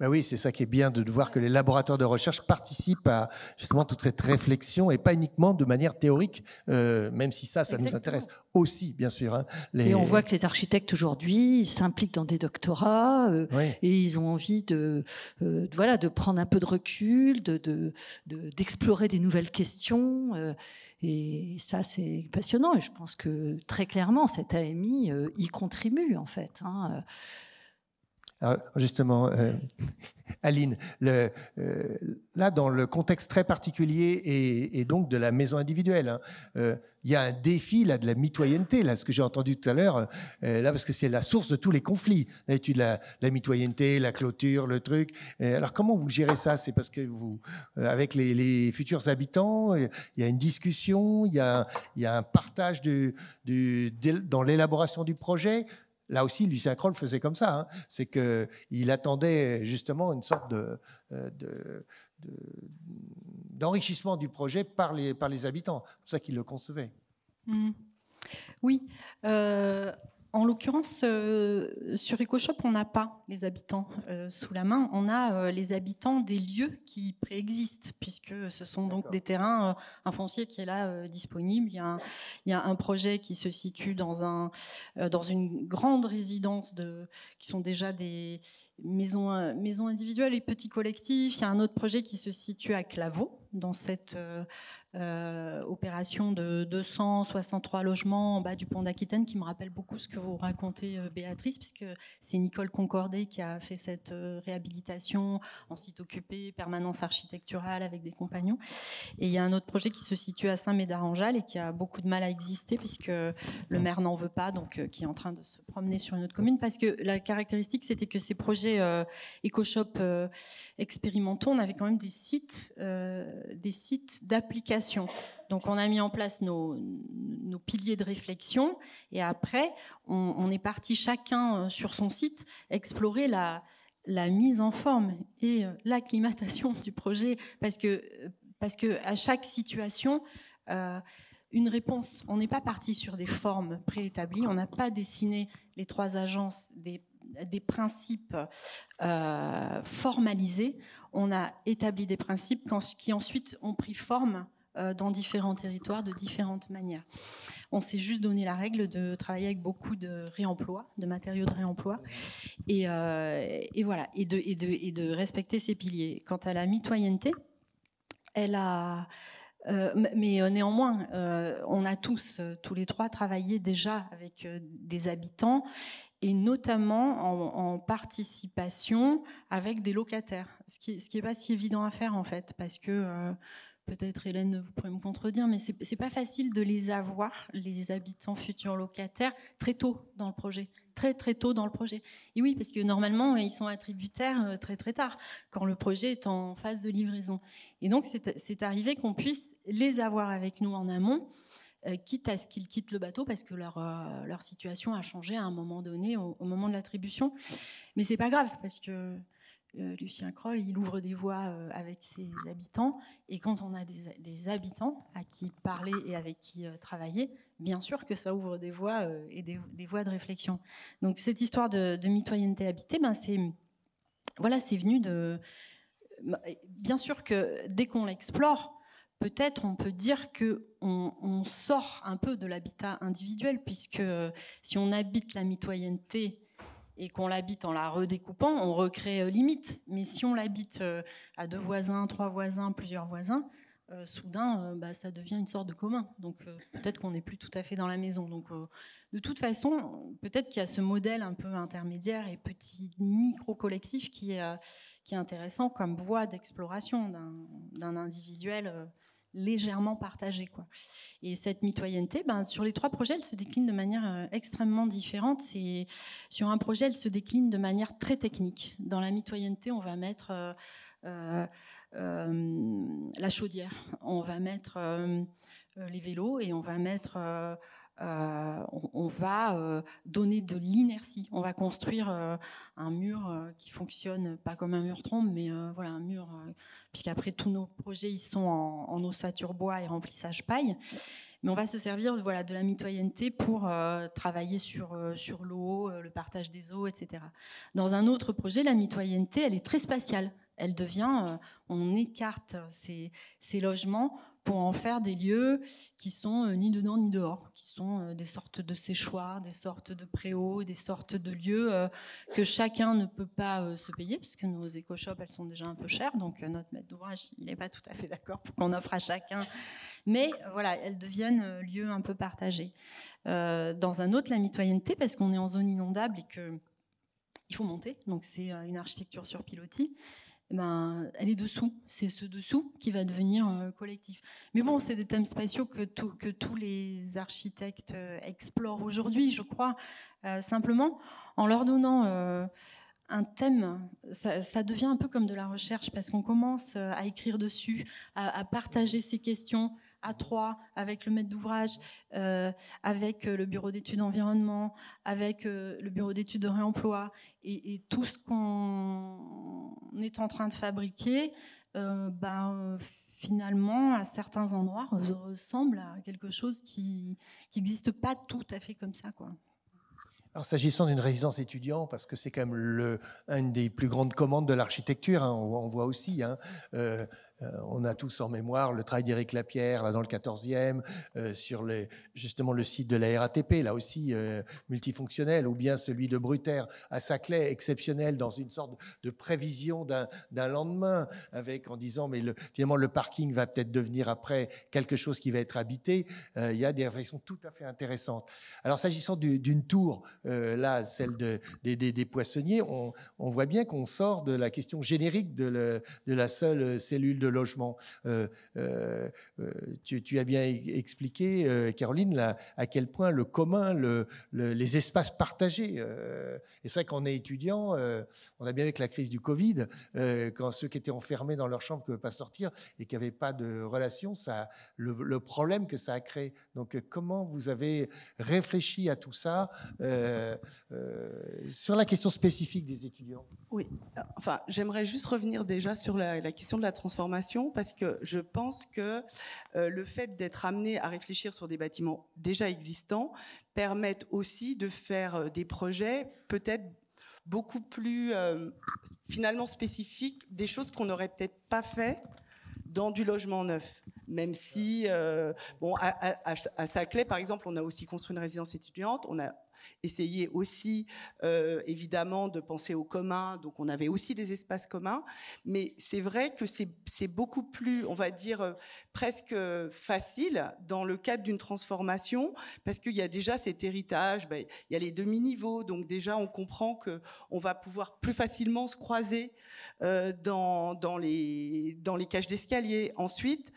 Bah oui, c'est ça qui est bien de voir que les laboratoires de recherche participent à justement toute cette réflexion et pas uniquement de manière théorique, euh, même si ça, ça nous intéresse aussi, bien sûr.
Hein. les... Et on voit que les architectes aujourd'hui s'impliquent dans des doctorats euh, et ils ont envie euh, de, voilà, de prendre un peu de recul, d'explorer de, de, des nouvelles questions. et ça, c'est passionnant. Et je pense que très clairement, cette AMI y contribue en fait. Hein.
Alors, justement, euh, Aline, euh, là, dans le contexte très particulier et, donc de la maison individuelle, hein, euh, il y a un défi là de la mitoyenneté, là, ce que j'ai entendu tout à l'heure, là, parce que c'est la source de tous les conflits, la, mitoyenneté, la clôture, le truc. alors, comment vous gérez ça C'est parce que vous, avec les, futurs habitants, il y a une discussion, il y a, un partage dans l'élaboration du projet. Là aussi, Lucien Kroll faisait comme ça. Hein. C'est que il attendait justement une sorte euh, de, d'enrichissement du projet par les, par les habitants. C'est pour ça qu'il le concevait.
Mmh. Oui. Euh, en l'occurrence, euh, sur EcoShop, on n'a pas les habitants euh, sous la main, on a euh, les habitants des lieux qui préexistent, puisque ce sont donc des terrains, un foncier qui est là disponible, il y, a un, projet qui se situe dans, une grande résidence qui sont déjà des, maisons, euh, maisons individuelles et petits collectifs. Il y a un autre projet qui se situe à Clavaux, dans cette euh, euh, opération de 263 logements en bas du pont d'Aquitaine, qui me rappelle beaucoup ce que vous racontez, Béatrice, puisque c'est Nicole Concordé qui a fait cette réhabilitation en site occupé, permanence architecturale avec des compagnons. Et il y a un autre projet qui se situe à Saint-Médard-en-Jalles et qui a beaucoup de mal à exister, puisque le maire n'en veut pas, donc qui est en train de se promener sur une autre commune, parce que la caractéristique, c'était que ces projets éco euh, EcoShop euh, expérimentaux, on avait quand même des sites, euh, des sites d'application. Donc on a mis en place nos, nos piliers de réflexion et après on, est parti chacun sur son site explorer la, la mise en forme et l'acclimatation du projet parce que parce que à chaque situation une réponse. On n'est pas parti sur des formes préétablies. On n'a pas dessiné les trois agences des des principes euh, formalisés, on a établi des principes qui ensuite ont pris forme euh, dans différents territoires de différentes manières. On s'est juste donné la règle de travailler avec beaucoup de réemploi, de matériaux de réemploi, et, euh, voilà, et de, et, de, respecter ces piliers. Quant à la mitoyenneté, elle a, mais néanmoins, on a tous, tous les trois, travaillé déjà avec des habitants et notamment en, participation avec des locataires, ce qui n'est pas si évident à faire en fait, parce que euh, peut-être Hélène, vous pourrez me contredire, mais c'est n'est pas facile de les avoir, les habitants futurs locataires, très tôt dans le projet. Très très tôt dans le projet. Et oui, parce que normalement, ils sont attributaires euh, très très tard, quand le projet est en phase de livraison. Et donc, c'est arrivé qu'on puisse les avoir avec nous en amont. Euh, quitte à ce qu'ils quittent le bateau parce que leur, euh, leur situation a changé à un moment donné, au, moment de l'attribution. Mais c'est pas grave parce que euh, Lucien Kroll, il ouvre des voies avec ses habitants. Et quand on a des, des habitants à qui parler et avec qui travailler, bien sûr que ça ouvre des voies et des, des voies de réflexion. Donc cette histoire de, de mitoyenneté habitée, ben c'est voilà, c'est venu de. Ben, bien sûr que dès qu'on l'explore, peut-être on peut dire que on, sort un peu de l'habitat individuel, puisque euh, si on habite la mitoyenneté et qu'on l'habite en la redécoupant, on recrée euh, limite. Mais si on l'habite euh, à deux voisins, trois voisins, plusieurs voisins, soudain, bah, ça devient une sorte de commun. Donc peut-être qu'on n'est plus tout à fait dans la maison. Donc de toute façon, peut-être qu'il y a ce modèle un peu intermédiaire et petit micro-collectif qui, qui, est intéressant comme voie d'exploration d'un individuel légèrement partagée. Quoi. Et cette mitoyenneté, ben, sur les trois projets, elle se décline de manière euh, extrêmement différente. sur un projet, elle se décline de manière très technique. Dans la mitoyenneté, on va mettre euh, euh, la chaudière, on va mettre les vélos et on va mettre euh, on, va euh, donner de l'inertie. On va construire euh, un mur qui fonctionne pas comme un mur trombe, mais voilà un mur, puisqu'après tous nos projets ils sont en, ossature bois et remplissage paille. Mais on va se servir voilà, de la mitoyenneté pour travailler sur, sur l'eau, le partage des eaux, etc. Dans un autre projet, la mitoyenneté, elle est très spatiale. Elle devient, on écarte ces, ces logements pour en faire des lieux qui sont euh, ni dedans ni dehors, qui sont euh, des sortes de séchoirs, des sortes de préaux, des sortes de lieux euh, que chacun ne peut pas se payer, puisque nos éco-shops, elles sont déjà un peu chères, donc notre maître d'ouvrage, il n'est pas tout à fait d'accord pour qu'on offre à chacun. Mais voilà, elles deviennent lieux un peu partagés. dans un autre, la mitoyenneté, parce qu'on est en zone inondable et qu'il faut monter, donc c'est une architecture sur pilotis. Eh ben, elle est dessous. C'est ce dessous qui va devenir euh, collectif. Mais bon, c'est des thèmes spatiaux que, tous les architectes euh, explorent aujourd'hui, je crois. Euh, simplement, en leur donnant un thème, ça, devient un peu comme de la recherche parce qu'on commence à écrire dessus, à, partager ces questions, a3 avec le maître d'ouvrage, euh, avec euh, le bureau d'études environnement, avec euh, le bureau d'études de réemploi, et, tout ce qu'on est en train de fabriquer, ben, finalement, à certains endroits, ressemble à quelque chose qui n'existe pas tout à fait comme ça. quoi.
Alors, s'agissant d'une résidence étudiant, parce que c'est quand même le, une des plus grandes commandes de l'architecture, hein, on, voit aussi hein, euh, on a tous en mémoire le travail d'Éric Lapierre là, dans le 14e, euh, sur justement le site de la RATP, là aussi euh, multifonctionnel, ou bien celui de Bruter à Saclay, exceptionnel dans une sorte de prévision d'un lendemain, avec en disant mais le, finalement le parking va peut-être devenir après quelque chose qui va être habité. il y a des réflexions tout à fait intéressantes. Alors s'agissant d'une tour, là celle de, des, poissonniers, on, voit bien qu'on sort de la question générique de, de la seule cellule de logement. Euh, euh, euh, tu, as bien e-, expliqué, Caroline, à quel point le commun, les espaces partagés. et c'est vrai qu'on est étudiant, on a bien avec la crise du Covid, quand ceux qui étaient enfermés dans leur chambre ne pouvaient pas sortir et qui n'avaient pas de relation, ça, le, problème que ça a créé. Donc comment vous avez réfléchi à tout ça sur la question spécifique des étudiants
Oui, enfin, j'aimerais juste revenir déjà sur la question de la transformation parce que je pense que euh, le fait d'être amené à réfléchir sur des bâtiments déjà existants permettent aussi de faire euh, des projets peut-être beaucoup plus euh, finalement spécifiques, des choses qu'on n'aurait peut-être pas fait dans du logement neuf. Même si, bon, à, à, à Saclay, par exemple, on a aussi construit une résidence étudiante, on a essayer aussi euh, évidemment de penser au commun. Donc on avait aussi des espaces communs, mais c'est vrai que c'est beaucoup plus, on va dire euh, presque facile dans le cadre d'une transformation parce qu'il y a déjà cet héritage. Ben, il y a les demi niveaux, donc déjà on comprend qu'on va pouvoir plus facilement se croiser euh, dans les dans les cages d'escalier. Ensuite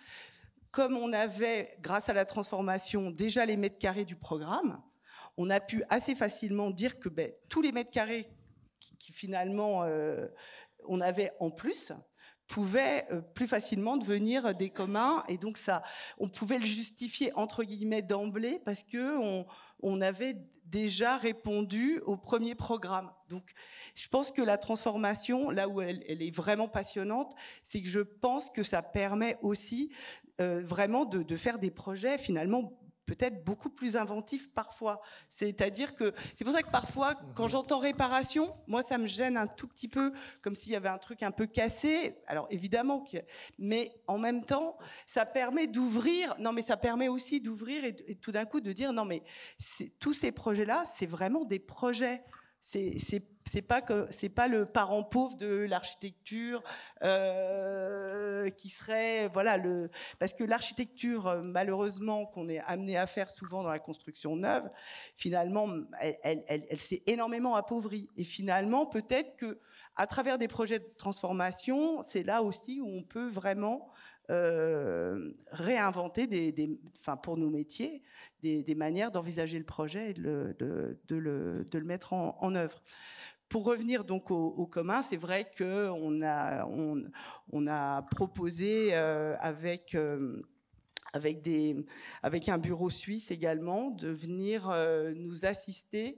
comme on avait, grâce à la transformation, déjà les mètres carrés du programme, on a pu assez facilement dire que ben, tous les mètres carrés qui, finalement euh, on avait en plus pouvaient euh, plus facilement devenir des communs et donc ça on pouvait le justifier entre guillemets d'emblée parce que on, avait déjà répondu au premier programme. Donc, je pense que la transformation, là où elle, est vraiment passionnante, c'est que je pense que ça permet aussi euh, vraiment de, de, faire des projets finalement peut-être beaucoup plus inventif parfois. C'est-à-dire que c'est pour ça que parfois, quand mhm. j'entends réparation, moi ça me gêne un tout petit peu, comme s'il y avait un truc un peu cassé. Alors évidemment, mais en même temps, ça permet d'ouvrir. Non, mais ça permet aussi d'ouvrir et, et tout d'un coup de dire non, mais tous ces projets-là, c'est vraiment des projets c'est pas que c'est pas le parent pauvre de l'architecture euh, qui serait voilà le parce que l'architecture euh, malheureusement qu'on est amené à faire souvent dans la construction neuve finalement elle, s'est énormément appauvrie et finalement peut-être que à travers des projets de transformation c'est là aussi où on peut vraiment euh, réinventer des, des pour nos métiers des, manières d'envisager le projet et de le, mettre en, œuvre. Pour revenir donc au, commun, c'est vrai qu'on a, on, a proposé euh, avec... Euh, avec, des, avec un bureau suisse également, de venir nous assister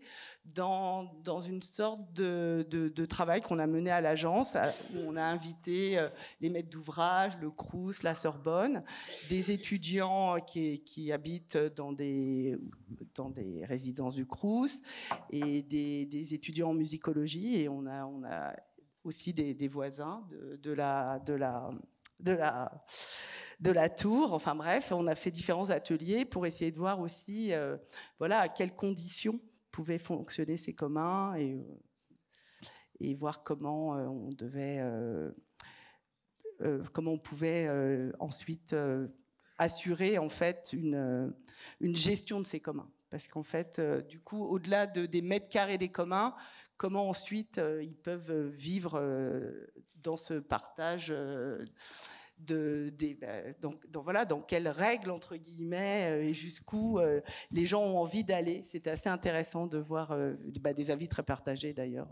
dans, une sorte de, travail qu'on a mené à l'agence, où on a invité euh, les maîtres d'ouvrage, le Crous, la Sorbonne, des étudiants qui, habitent dans des, dans des, résidences du Crous et des, étudiants en musicologie. Et on a, on a aussi des, voisins de, de la, la, de la tour. Enfin bref, on a fait différents ateliers pour essayer de voir aussi, euh, voilà, à quelles conditions pouvaient fonctionner ces communs et, euh, et voir comment euh, on devait, euh, comment on pouvait ensuite assurer en fait une, une gestion de ces communs. Parce qu'en fait, du coup, au-delà de, des mètres carrés des communs, comment ensuite ils peuvent vivre dans ce partage de, donc, bah, voilà, dans quelles règles entre guillemets euh, et jusqu'où euh, les gens ont envie d'aller. C'est assez intéressant de voir euh, bah, des avis très partagés d'ailleurs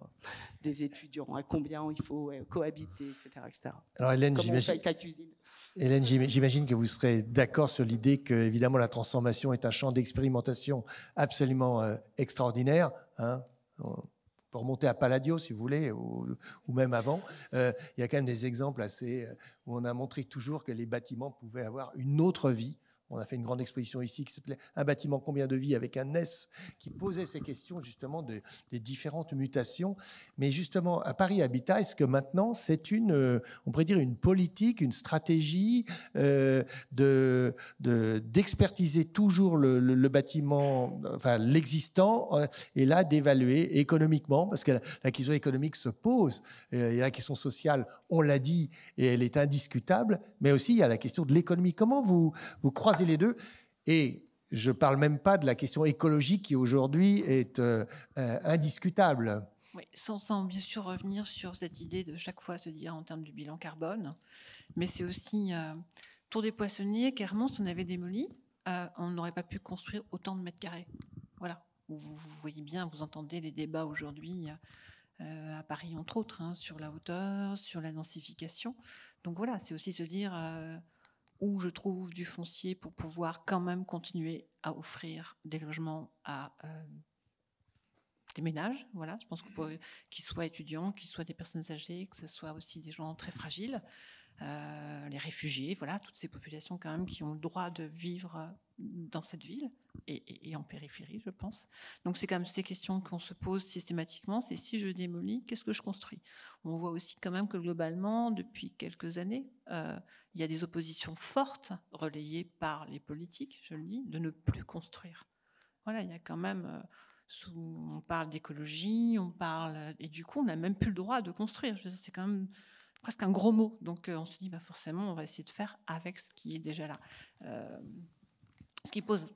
des étudiants, à combien il faut cohabiter, etc., etc. Alors Hélène, j'imagine.
que vous serez d'accord sur l'idée que évidemment la transformation est un champ d'expérimentation absolument extraordinaire. Hein remonter à Palladio, si vous voulez, ou, même avant. Euh, il y a quand même des exemples assez euh, où on a montré toujours que les bâtiments pouvaient avoir une autre vie on a fait une grande exposition ici qui s'appelait Un bâtiment combien de vie avec un S qui posait ces questions justement des différentes mutations. Mais justement, à Paris Habitat, est-ce que maintenant c'est une, euh, on pourrait dire une politique, une stratégie euh, de d'expertiser toujours le, bâtiment, enfin l'existant, euh, et là d'évaluer économiquement, parce que la, question économique se pose, et la question sociale, on l'a dit et elle est indiscutable, mais aussi il y a la question de l'économie. Comment vous, vous croisez les deux Et je ne parle même pas de la question écologique qui aujourd'hui est euh, euh, indiscutable.
sans, bien sûr revenir sur cette idée de chaque fois se dire en termes du bilan carbone, mais c'est aussi euh, Tour des Poissonniers, Clairement, si on avait démoli, on n'aurait pas pu construire autant de mètres carrés. Voilà. vous, voyez bien, vous entendez les débats aujourd'hui euh, à Paris entre autres, hein, sur la hauteur, sur la densification. Donc voilà, c'est aussi se dire euh, où je trouve du foncier pour pouvoir quand même continuer à offrir des logements à euh, des ménages. Voilà, je pense mhm. qu'ils soient étudiants, qu'ils soient des personnes âgées, que ce soit aussi des gens très fragiles. Euh, les réfugiés, voilà, toutes ces populations quand même qui ont le droit de vivre euh, dans cette ville et, en périphérie, je pense. Donc c'est quand même ces questions qu'on se pose systématiquement, c'est si je démolis, qu'est-ce que je construis On voit aussi quand même que globalement, depuis quelques années, euh, il y a des oppositions fortes relayées par les politiques, je le dis, de ne plus construire. Voilà, il y a quand même... on parle d'écologie, on parle et du coup on n'a même plus le droit de construire. C'est quand même presque un gros mot. Donc euh, on se dit, bah, forcément, on va essayer de faire avec ce qui est déjà là. Euh, ce qui pose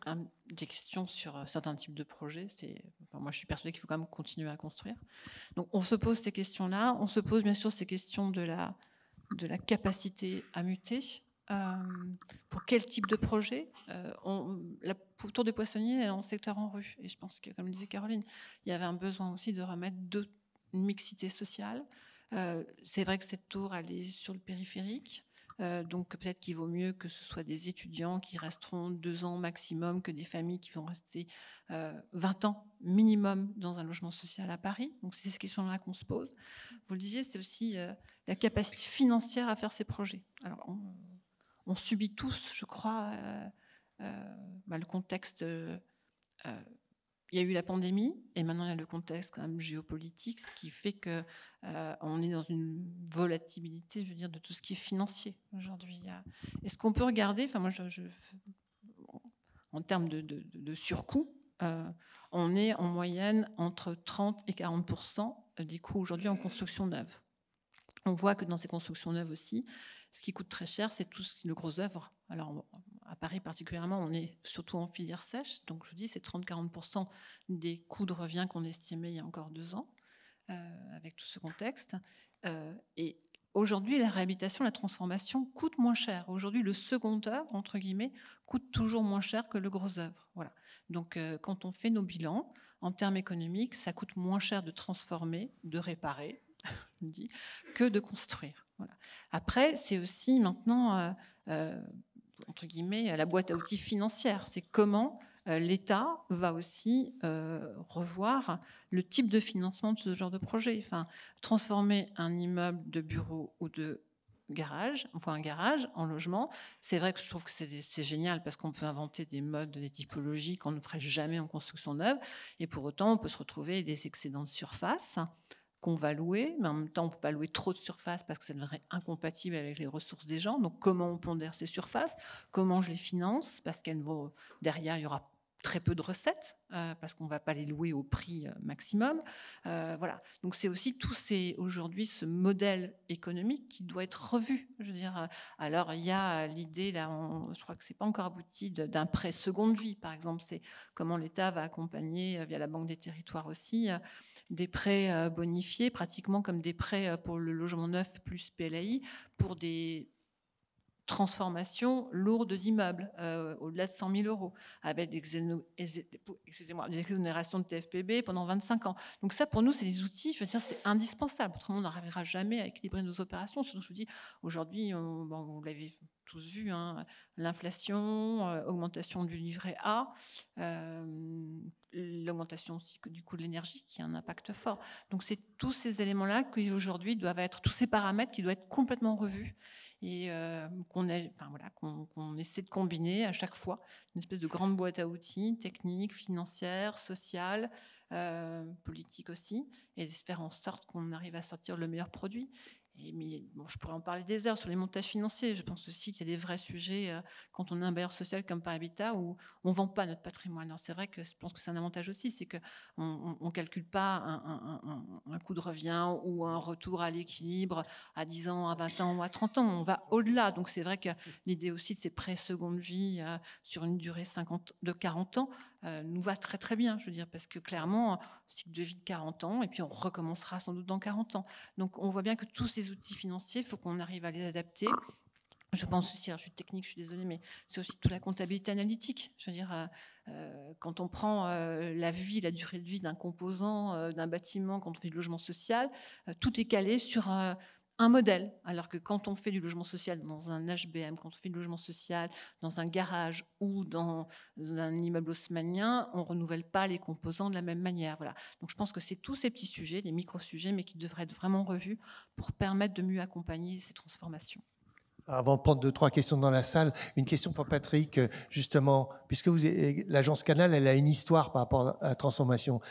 des questions sur euh, certains types de projets, c'est, moi je suis persuadée qu'il faut quand même continuer à construire. Donc on se pose ces questions-là, on se pose bien sûr ces questions de la, de la capacité à muter, pour quel type de projet euh, La tour des poissonniers, est en secteur en rue. Et je pense que, comme le disait Caroline, il y avait un besoin aussi de remettre de une mixité sociale, euh, c'est vrai que cette tour, elle est sur le périphérique. Euh, donc peut-être qu'il vaut mieux que ce soit des étudiants qui resteront deux ans maximum que des familles qui vont rester 20 euh, ans minimum dans un logement social à Paris. Donc c'est ces questions-là qu'on se pose. Vous le disiez, c'est aussi la capacité financière à faire ces projets. Alors on, subit tous, je crois, bah, le contexte il y a eu la pandémie et maintenant il y a le contexte quand géopolitique, ce qui fait que euh, on est dans une volatilité, je veux dire, de tout ce qui est financier aujourd'hui. Est-ce qu'on peut regarder, enfin moi, je, en termes de, surcoût, euh, on est en moyenne entre 30 et 40 des coûts aujourd'hui en construction neuve. On voit que dans ces constructions neuves aussi, ce qui coûte très cher, c'est tout le gros œuvre. Alors, à Paris particulièrement, on est surtout en filière sèche. Donc, je vous dis, c'est 30-40% des coûts de revient qu'on estimait il y a encore deux ans, euh, avec tout ce contexte. Euh, et aujourd'hui, la réhabilitation, la transformation coûte moins cher. Aujourd'hui, le second œuvre, entre guillemets, coûte toujours moins cher que le gros œuvre. Voilà. Donc, euh, quand on fait nos bilans, en termes économiques, ça coûte moins cher de transformer, de réparer, que de construire. Voilà. Après, c'est aussi maintenant entre guillemets, la boîte à outils financière. C'est comment euh, l'État va aussi euh, revoir le type de financement de ce genre de projet. Enfin, transformer un immeuble de bureau ou de garage, enfin un garage en logement. C'est vrai que je trouve que c'est génial parce qu'on peut inventer des modes, des typologies qu'on ne ferait jamais en construction neuve. Et pour autant, on peut se retrouver avec des excédents de surface qu'on va louer, mais en même temps, on ne peut pas louer trop de surface parce que ça serait incompatible avec les ressources des gens. Donc, comment on pondère ces surfaces Comment je les finance Parce qu'elles vont derrière, il y aura très peu de recettes euh, parce qu'on ne va pas les louer au prix euh, maximum. Euh, voilà. Donc, c'est aussi tout aujourd'hui ce modèle économique qui doit être revu. Je veux dire, alors il y a l'idée là, je crois que c'est pas encore abouti d'un prêt seconde vie, par exemple. C'est comment l'État va accompagner via la Banque des Territoires aussi des prêts euh, bonifiés, pratiquement comme des prêts euh, pour le logement neuf plus PLAI, pour des transformation lourde d'immeubles, euh, au-delà de 100 000 euros, avec des, exonérations de TFPB pendant 25 ans. Donc ça, pour nous, c'est des outils, je veux dire, c'est indispensable. Autrement, on n'arrivera jamais à équilibrer nos opérations. Surtout, je vous dis, aujourd'hui, vous l'avez tous vu, hein, l'inflation, l'augmentation euh, augmentation du livret A, euh, l'augmentation aussi du coût de l'énergie qui a un impact fort. Donc c'est tous ces éléments-là qui aujourd'hui doivent être, tous ces paramètres qui doivent être complètement revus et euh, qu'on essaie de combiner à chaque fois une espèce de grande boîte à outils technique, financière, sociale, euh, politique aussi, et de faire en sorte qu'on arrive à sortir le meilleur produit je pourrais en parler des heures sur les montages financiers. Je pense aussi qu'il y a des vrais sujets euh, quand on est un bailleur social comme par Habitat où on vend pas notre patrimoine. c'est vrai que je pense que c'est un avantage aussi, c'est que on, calcule pas un, un, coût de revient ou un retour à l'équilibre à 10 ans, à 20 ans ou à 30 ans. On va au-delà. Donc c'est vrai que l'idée aussi de ces prêts seconde vie euh, sur une durée de 40 ans, euh, nous va très très bien, je veux dire, parce que clairement, cycle de vie de 40 ans, et puis on recommencera sans doute dans 40 ans. Donc on voit bien que tous ces outils financiers, il faut qu'on arrive à les adapter je pense aussi, alors je technique, je suis désolée, mais c'est aussi toute la comptabilité analytique. Je veux dire, euh, euh, quand on prend la vie, la durée de vie d'un composant, d'un bâtiment, quand on fait du logement social, tout est calé sur un modèle. Alors que quand on fait du logement social dans un HBM, quand on fait du logement social dans un garage ou dans un immeuble haussmannien, on ne renouvelle pas les composants de la même manière. Voilà. Donc je pense que c'est tous ces petits sujets, les micro-sujets, mais qui devraient être vraiment revus pour permettre de mieux accompagner ces transformations
avant de prendre deux, trois questions dans la salle, une question pour Patrick, euh, justement, puisque vous, euh, l'agence Canal, elle a une histoire par rapport à la transformation.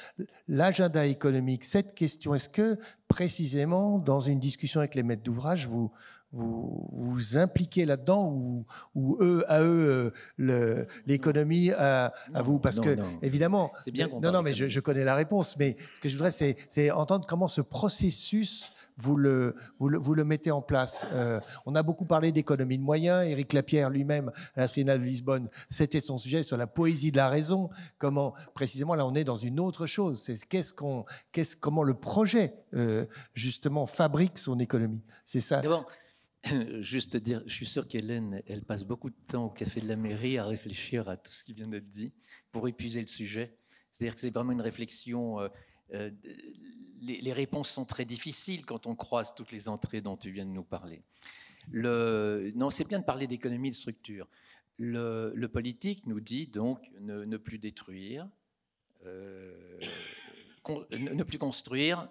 L'agenda économique, cette question, est-ce que précisément, dans une discussion avec les maîtres d'ouvrage, vous, vous vous impliquez là-dedans ou, ou eux à eux euh, le, l'économie à, vous parce que évidemment c'est bien non non mais je, je, connais la réponse mais ce que je voudrais c'est, c'est entendre comment ce processus vous le, vous le, mettez en place. Euh, on a beaucoup parlé d'économie de moyens. Éric Lapierre lui-même, à la Trinale de Lisbonne, c'était son sujet sur la poésie de la raison. Comment, précisément, là, on est dans une autre chose. C'est qu'est-ce qu'on, qu'est-ce, comment le projet, euh, justement, fabrique son économie. C'est ça. D'abord, juste dire, je suis sûr qu'Hélène, elle passe beaucoup de temps au café de la
mairie à réfléchir à tout ce qui vient d'être dit pour épuiser le sujet. C'est-à-dire que c'est vraiment une réflexion euh, euh, les, réponses sont très difficiles quand on croise toutes les entrées dont tu viens de nous parler. Le, non, c'est bien de parler d'économie de structure. Le, politique nous dit donc ne, plus détruire, euh, ne plus construire,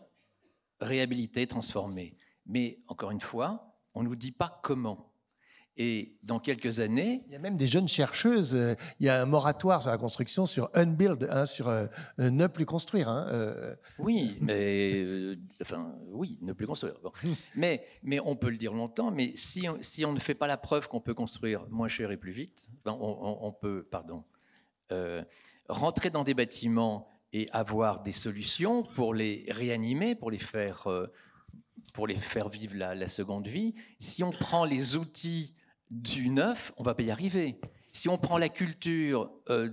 réhabiliter, transformer. Mais encore une fois, on ne nous dit pas comment. Et dans quelques années. Il y
a même des jeunes chercheuses. Euh, il y a un moratoire sur la construction, sur unbuild, build, hein, sur euh, euh, ne plus construire. Hein, oui,
mais. enfin, oui, ne plus construire. mais, mais on peut le dire longtemps, mais si on, si on ne fait pas la preuve qu'on peut construire moins cher et plus vite, on, peut, pardon, rentrer dans des bâtiments et avoir des solutions pour les réanimer, pour les faire. pour les faire vivre la, la seconde vie, si on prend les outils du neuf, on va pas y arriver. Si on prend la culture euh,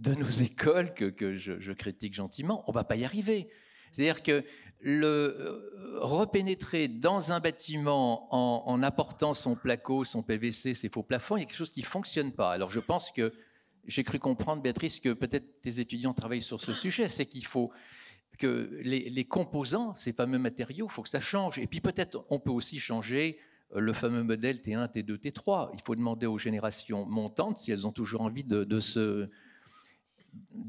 de, nos écoles, que, je, critique gentiment, on va pas y arriver. C'est-à-dire que le euh, repénétrer dans un bâtiment en, apportant son placo, son PVC, ses faux plafonds, il y a quelque chose qui fonctionne pas. Alors je pense que j'ai cru comprendre, Béatrice, que peut-être tes étudiants travaillent sur ce sujet, c'est qu'il faut que les, les, composants, ces fameux matériaux, il faut que ça change. Et puis peut-être on peut aussi changer le fameux modèle T1, T2, T3. Il faut demander aux générations montantes si elles ont toujours envie de, de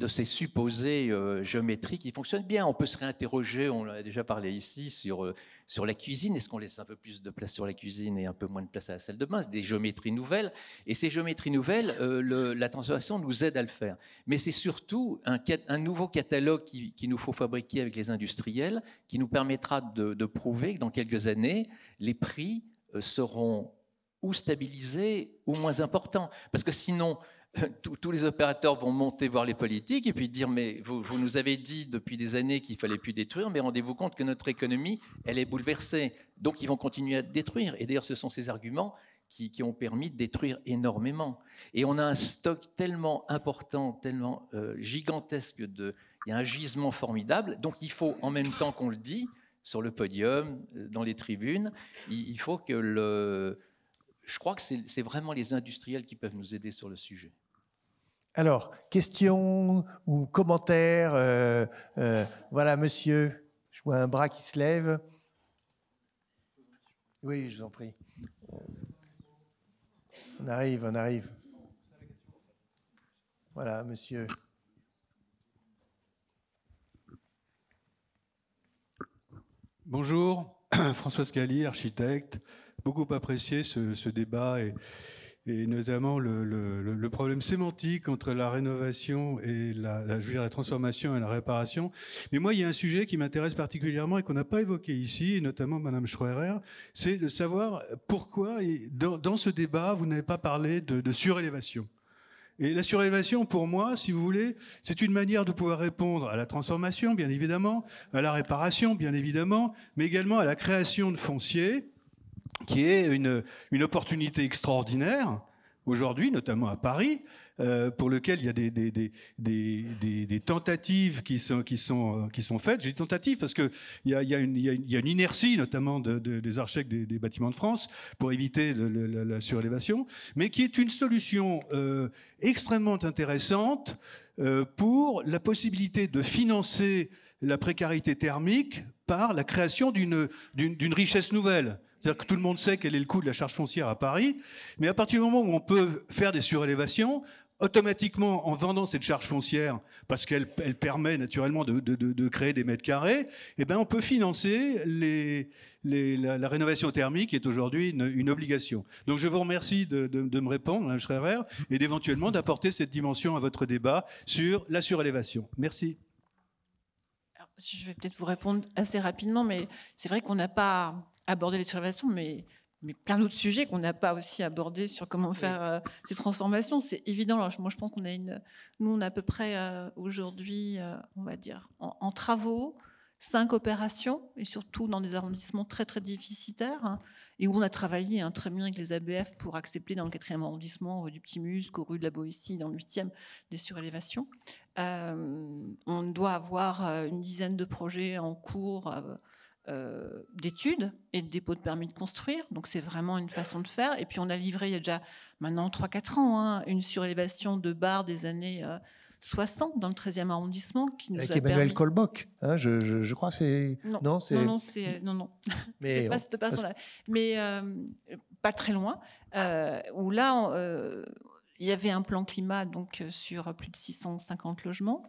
ces supposées euh, géométries qui fonctionnent bien. On peut se réinterroger, on l'a déjà parlé ici, sur, euh, sur la cuisine. Est-ce qu'on laisse un peu plus de place sur la cuisine et un peu moins de place à la salle de bain C'est des géométries nouvelles. Et ces géométries nouvelles, euh, la transformation nous aide à le faire. Mais c'est surtout un, un, nouveau catalogue qu'il qui nous faut fabriquer avec les industriels qui nous permettra de, de prouver que dans quelques années, les prix euh, seront ou stabilisés ou moins importants. Parce que sinon, euh, tous les opérateurs vont monter voir les politiques et puis dire mais vous, nous avez dit depuis des années qu'il fallait plus détruire, mais rendez-vous compte que notre économie, elle est bouleversée. Donc ils vont continuer à détruire. Et d'ailleurs, ce sont ces arguments qui, ont permis de détruire énormément. Et on a un stock tellement important, tellement euh, gigantesque de... Il y a un gisement formidable. Donc il faut, en même temps qu'on le dit, sur le podium, euh, dans les tribunes. Il, faut que le... Je crois que c'est vraiment les industriels qui peuvent nous aider sur le sujet.
Alors, questions ou commentaires euh, euh, Voilà, monsieur, je vois un bras qui se lève. Oui, je vous en prie. On arrive, on arrive.
Voilà, monsieur. Bonjour, François Scali, architecte. Beaucoup apprécié ce, débat et, notamment le, problème sémantique entre la rénovation et la, transformation et la réparation. Mais moi, il y a un sujet qui m'intéresse particulièrement et qu'on n'a pas évoqué ici, notamment Madame Schroerer, c'est de savoir pourquoi, dans, ce débat, vous n'avez pas parlé de surélévation. Et la surélévation, pour moi, si vous voulez, c'est une manière de pouvoir répondre à la transformation, bien évidemment, à la réparation, bien évidemment, mais également à la création de fonciers, qui est une opportunité extraordinaire aujourd'hui, notamment à Paris, euh, pour lequel il y a des, tentatives qui sont, faites. J'ai des tentatives parce qu'il y a, y, une, inertie, notamment de, des archèques des, bâtiments de France, pour éviter la, surélévation, mais qui est une solution euh, extrêmement intéressante euh, pour la possibilité de financer la précarité thermique par la création d'une richesse nouvelle. C'est-à-dire que tout le monde sait quel est le coût de la charge foncière à Paris, mais à partir du moment où on peut faire des surélévations, automatiquement, en vendant cette charge foncière, parce qu'elle permet naturellement de, créer des mètres carrés, eh ben on peut financer les, la, rénovation thermique qui est aujourd'hui une, obligation. Donc je vous remercie de, me répondre, Mme hein, Schreiber, et d'éventuellement d'apporter cette dimension à votre débat sur la surélévation. Merci.
je vais peut-être vous répondre assez rapidement, mais c'est vrai qu'on n'a pas aborder les surélévations, mais, mais plein d'autres sujets qu'on n'a pas aussi abordés sur comment faire euh, ces transformations. C'est évident. moi, je pense qu'on a une. Nous, on a à peu près euh, aujourd'hui, euh, on va dire, en, travaux, cinq opérations, et surtout dans des arrondissements très, très déficitaires, hein, et où on a travaillé hein, très bien avec les ABF pour accepter dans le quatrième arrondissement, rue du Petit Musc, rue de la Boétie, dans le huitième, des surélévations. on doit avoir une dizaine de projets en cours euh, d'études et de dépôts de permis de construire. Donc c'est vraiment une façon de faire. Et puis on a livré il y a déjà maintenant 3-4 ans hein, une surélévation de barres des années 60 euh, dans le 13e arrondissement qui nous Avec a Emmanuel
permis... Hein, je, je, crois c'est non non c'est non non, mais
pas très loin euh, où là il y avait un plan climat donc sur plus de 650 logements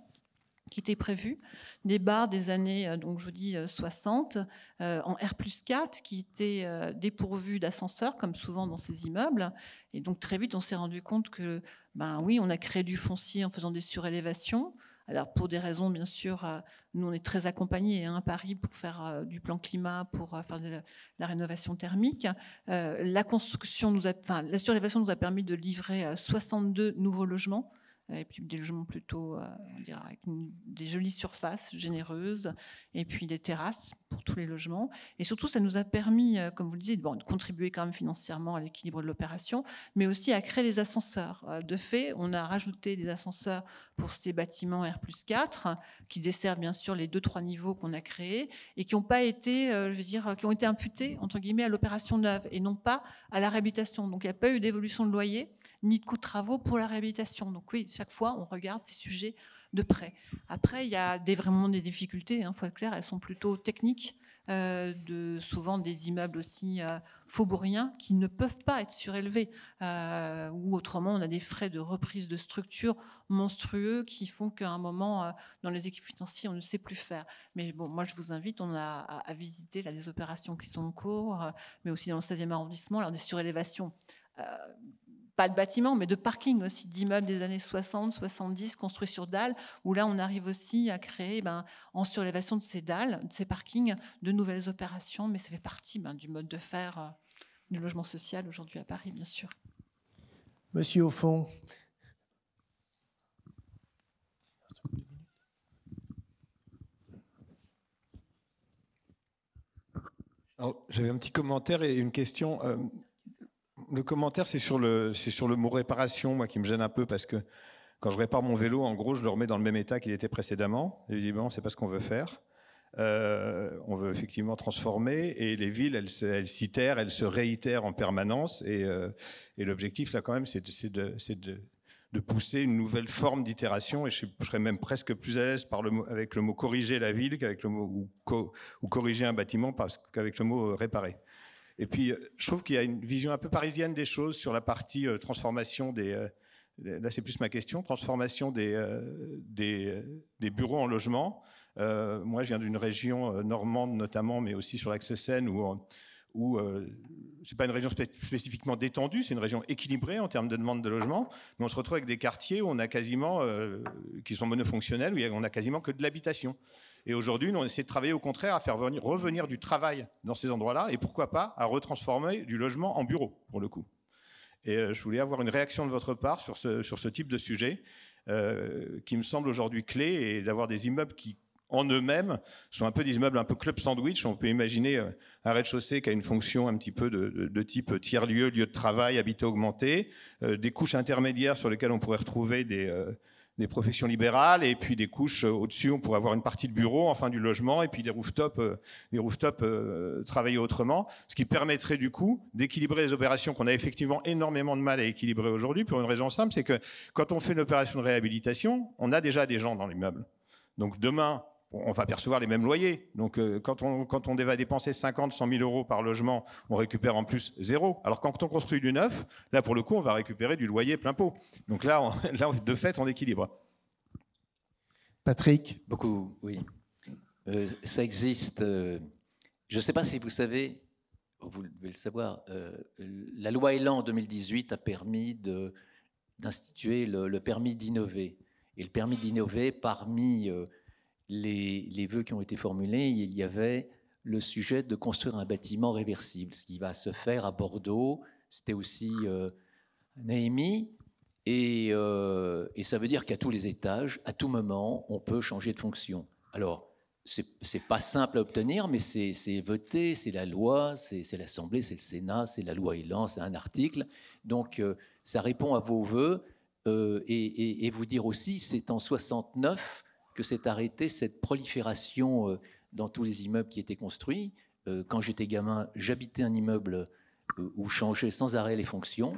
qui était prévu des bars des années, euh, donc je vous dis 60, euh, euh, en R4, qui étaient dépourvu dépourvus d'ascenseurs, comme souvent dans ces immeubles. Et donc très vite, on s'est rendu compte que, ben oui, on a créé du foncier en faisant des surélévations. Alors pour des raisons, bien sûr, nous on est très accompagnés hein, à Paris pour faire du plan climat, pour faire de la, rénovation thermique. la construction nous a, la surélévation nous a permis de livrer 62 nouveaux logements et puis des logements plutôt euh, on dirait, avec des jolies surfaces généreuses, et puis des terrasses pour tous les logements. Et surtout, ça nous a permis, euh, comme vous le dites de contribuer quand même financièrement à l'équilibre de l'opération, mais aussi à créer les ascenseurs. Euh, de fait, on a rajouté des ascenseurs pour ces bâtiments R 4, qui desservent bien sûr les deux, trois niveaux qu'on a créés, et qui pas été, je veux dire, qui ont été imputés, entre guillemets, à l'opération neuve, et non pas à la réhabilitation. Donc, il n'y a pas eu d'évolution de loyer, ni de coûts de travaux pour la réhabilitation. Donc oui, chaque fois, on regarde ces sujets de près. Après, il y a des, vraiment des difficultés, il hein, faut être clair, elles sont plutôt techniques, euh, de, souvent des immeubles aussi euh, faubouriens qui ne peuvent pas être surélevés, euh, ou autrement on a des frais de reprise de structure monstrueux qui font qu'à un moment, dans les équipes financières, on ne sait plus faire. Mais bon, moi je vous invite, on a à, visiter là, des opérations qui sont en cours, mais aussi dans le 16e arrondissement, alors des surélévations pas de bâtiments, mais de parkings aussi, d'immeubles des années 60, 70 construits sur dalles, où là on arrive aussi à créer ben, en surélévation de ces dalles, de ces parkings, de nouvelles opérations, mais ça fait partie ben, du mode de faire euh, du logement social aujourd'hui à Paris, bien sûr.
Monsieur au fond.
J'avais un petit commentaire et une question. Euh, le commentaire, c'est sur le, sur le mot réparation, moi, qui me gêne un peu parce que quand je répare mon vélo, en gros, je le remets dans le même état qu'il était précédemment. Évidemment, c'est pas ce qu'on veut faire. Euh, on veut effectivement transformer et les villes, elles, s'itèrent, elles se réitèrent en permanence et, euh, l'objectif là quand même, c'est de, pousser une nouvelle forme d'itération et je, serais même presque plus à l'aise par le avec le mot corriger la ville qu'avec le mot ou, ou, corriger un bâtiment parce qu'avec le mot euh, réparer. Et puis, euh, je trouve qu'il y a une vision un peu parisienne des choses sur la partie euh, transformation euh, des. là, c'est plus ma question, transformation des, bureaux en logement. moi, je viens d'une région normande notamment, mais aussi sur l'axe Seine, où, où c'est pas une région spécifiquement détendue, c'est une région équilibrée en termes de demande de logement, mais on se retrouve avec des quartiers où on a quasiment, qui sont monofonctionnels, où on a quasiment que de l'habitation. Et aujourd'hui, on essaie de travailler au contraire à faire revenir du travail dans ces endroits-là et pourquoi pas à retransformer du logement en bureau, pour le coup. Et euh, je voulais avoir une réaction de votre part sur ce, sur ce type de sujet euh, qui me semble aujourd'hui clé et d'avoir des immeubles qui, en eux-mêmes, sont un peu des immeubles un peu club sandwich. On peut imaginer euh, un rez-de-chaussée qui a une fonction un petit peu de, type tiers-lieu, lieu de travail, habitat augmenté, des couches intermédiaires sur lesquelles on pourrait retrouver des, des professions libérales et puis des couches euh, au-dessus, on pourrait avoir une partie de bureau, enfin du logement et puis des rooftops, euh, des euh, travaillés autrement, ce qui permettrait du coup d'équilibrer les opérations qu'on a effectivement énormément de mal à équilibrer aujourd'hui pour une raison simple, c'est que quand on fait une opération de réhabilitation, on a déjà des gens dans l'immeuble. Donc demain, on va percevoir les mêmes loyers. Donc euh, quand, on, va dépenser 50, 100 000 euros par logement, on récupère en plus zéro. Alors quand on construit du neuf, là pour le coup, on va récupérer du loyer plein pot.
Donc là, de fait, on équilibre. Patrick Beaucoup, oui. Euh, ça existe. Euh, je ne sais pas si vous savez, oh, vous devez le savoir, la loi Elan 2018 a permis d'instituer le, permis d'innover. Et le permis d'innover parmi les, les vœux qui ont été formulés, il y avait le sujet de construire un bâtiment réversible, ce qui va se faire à Bordeaux. C'était aussi euh, euh Et, ça veut dire qu'à tous les étages, à tout moment, on peut changer de fonction. Alors, c'est pas simple à obtenir, mais c'est voté, c'est la loi, c'est l'Assemblée, c'est le Sénat, c'est la loi Élan, c'est un article. Donc, euh, ça répond à vos voeux. Euh, et, et, vous dire aussi, c'est en 69 que s'est arrêtée cette prolifération euh, dans tous les immeubles qui étaient construits. Euh, quand j'étais gamin, j'habitais un immeuble euh, où changeaient sans arrêt les fonctions,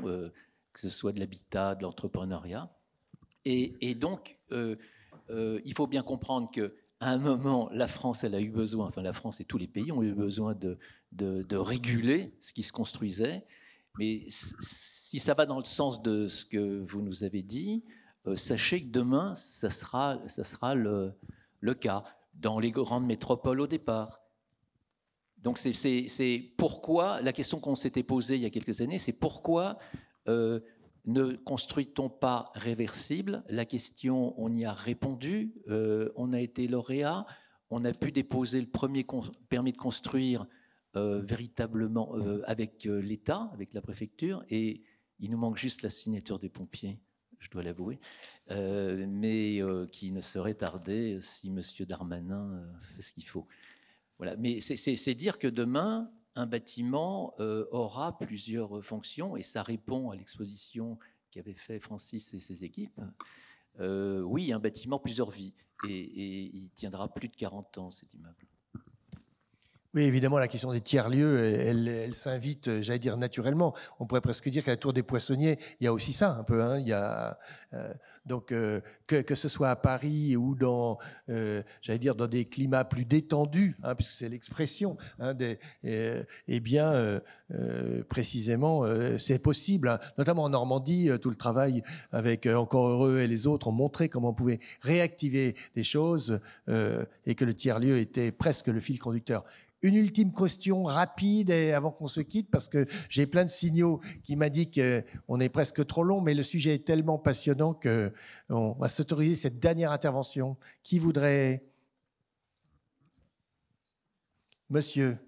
que ce soit de l'habitat, de l'entrepreneuriat. Et, donc, il faut bien comprendre que, à un moment, la France, elle a eu besoin, enfin la France et tous les pays ont eu besoin de réguler ce qui se construisait. Mais si ça va dans le sens de ce que vous nous avez dit, euh, sachez que demain, ça sera, le, cas dans les grandes métropoles au départ. Donc c'est pourquoi, la question qu'on s'était posée il y a quelques années, c'est pourquoi euh, ne construit-on pas réversible La question, on y a répondu, euh, on a été lauréat, on a pu déposer le premier permis de construire véritablement avec l'État, avec la préfecture, et il nous manque juste la signature des pompiers je dois l'avouer, euh, mais euh, qui ne serait tardé si M. Darmanin euh, fait ce qu'il faut. Voilà. Mais c'est dire que demain, un bâtiment aura plusieurs fonctions et ça répond à l'exposition qu'avaient fait Francis et ses équipes. oui, un bâtiment, plusieurs vies. Et, et il tiendra plus de 40 ans, cet immeuble.
Oui, évidemment, la question des tiers-lieux, elle, s'invite, euh, j'allais dire, naturellement. On pourrait presque dire qu'à la Tour des Poissonniers, il y a aussi ça, un peu. Hein. il y a, euh, donc, euh, que, que, ce soit à Paris ou dans, j'allais dire, dans des climats plus détendus, hein, puisque c'est l'expression, hein, eh bien, précisément, c'est possible. Hein. Notamment en Normandie, tout le travail avec Encore Heureux et les autres ont montré comment on pouvait réactiver des choses et que le tiers-lieu était presque le fil conducteur une ultime question rapide avant qu'on se quitte, parce que j'ai plein de signaux qui m'indiquent qu'on est presque trop long, mais le sujet est tellement passionnant qu'on va s'autoriser cette dernière intervention. Qui voudrait Monsieur.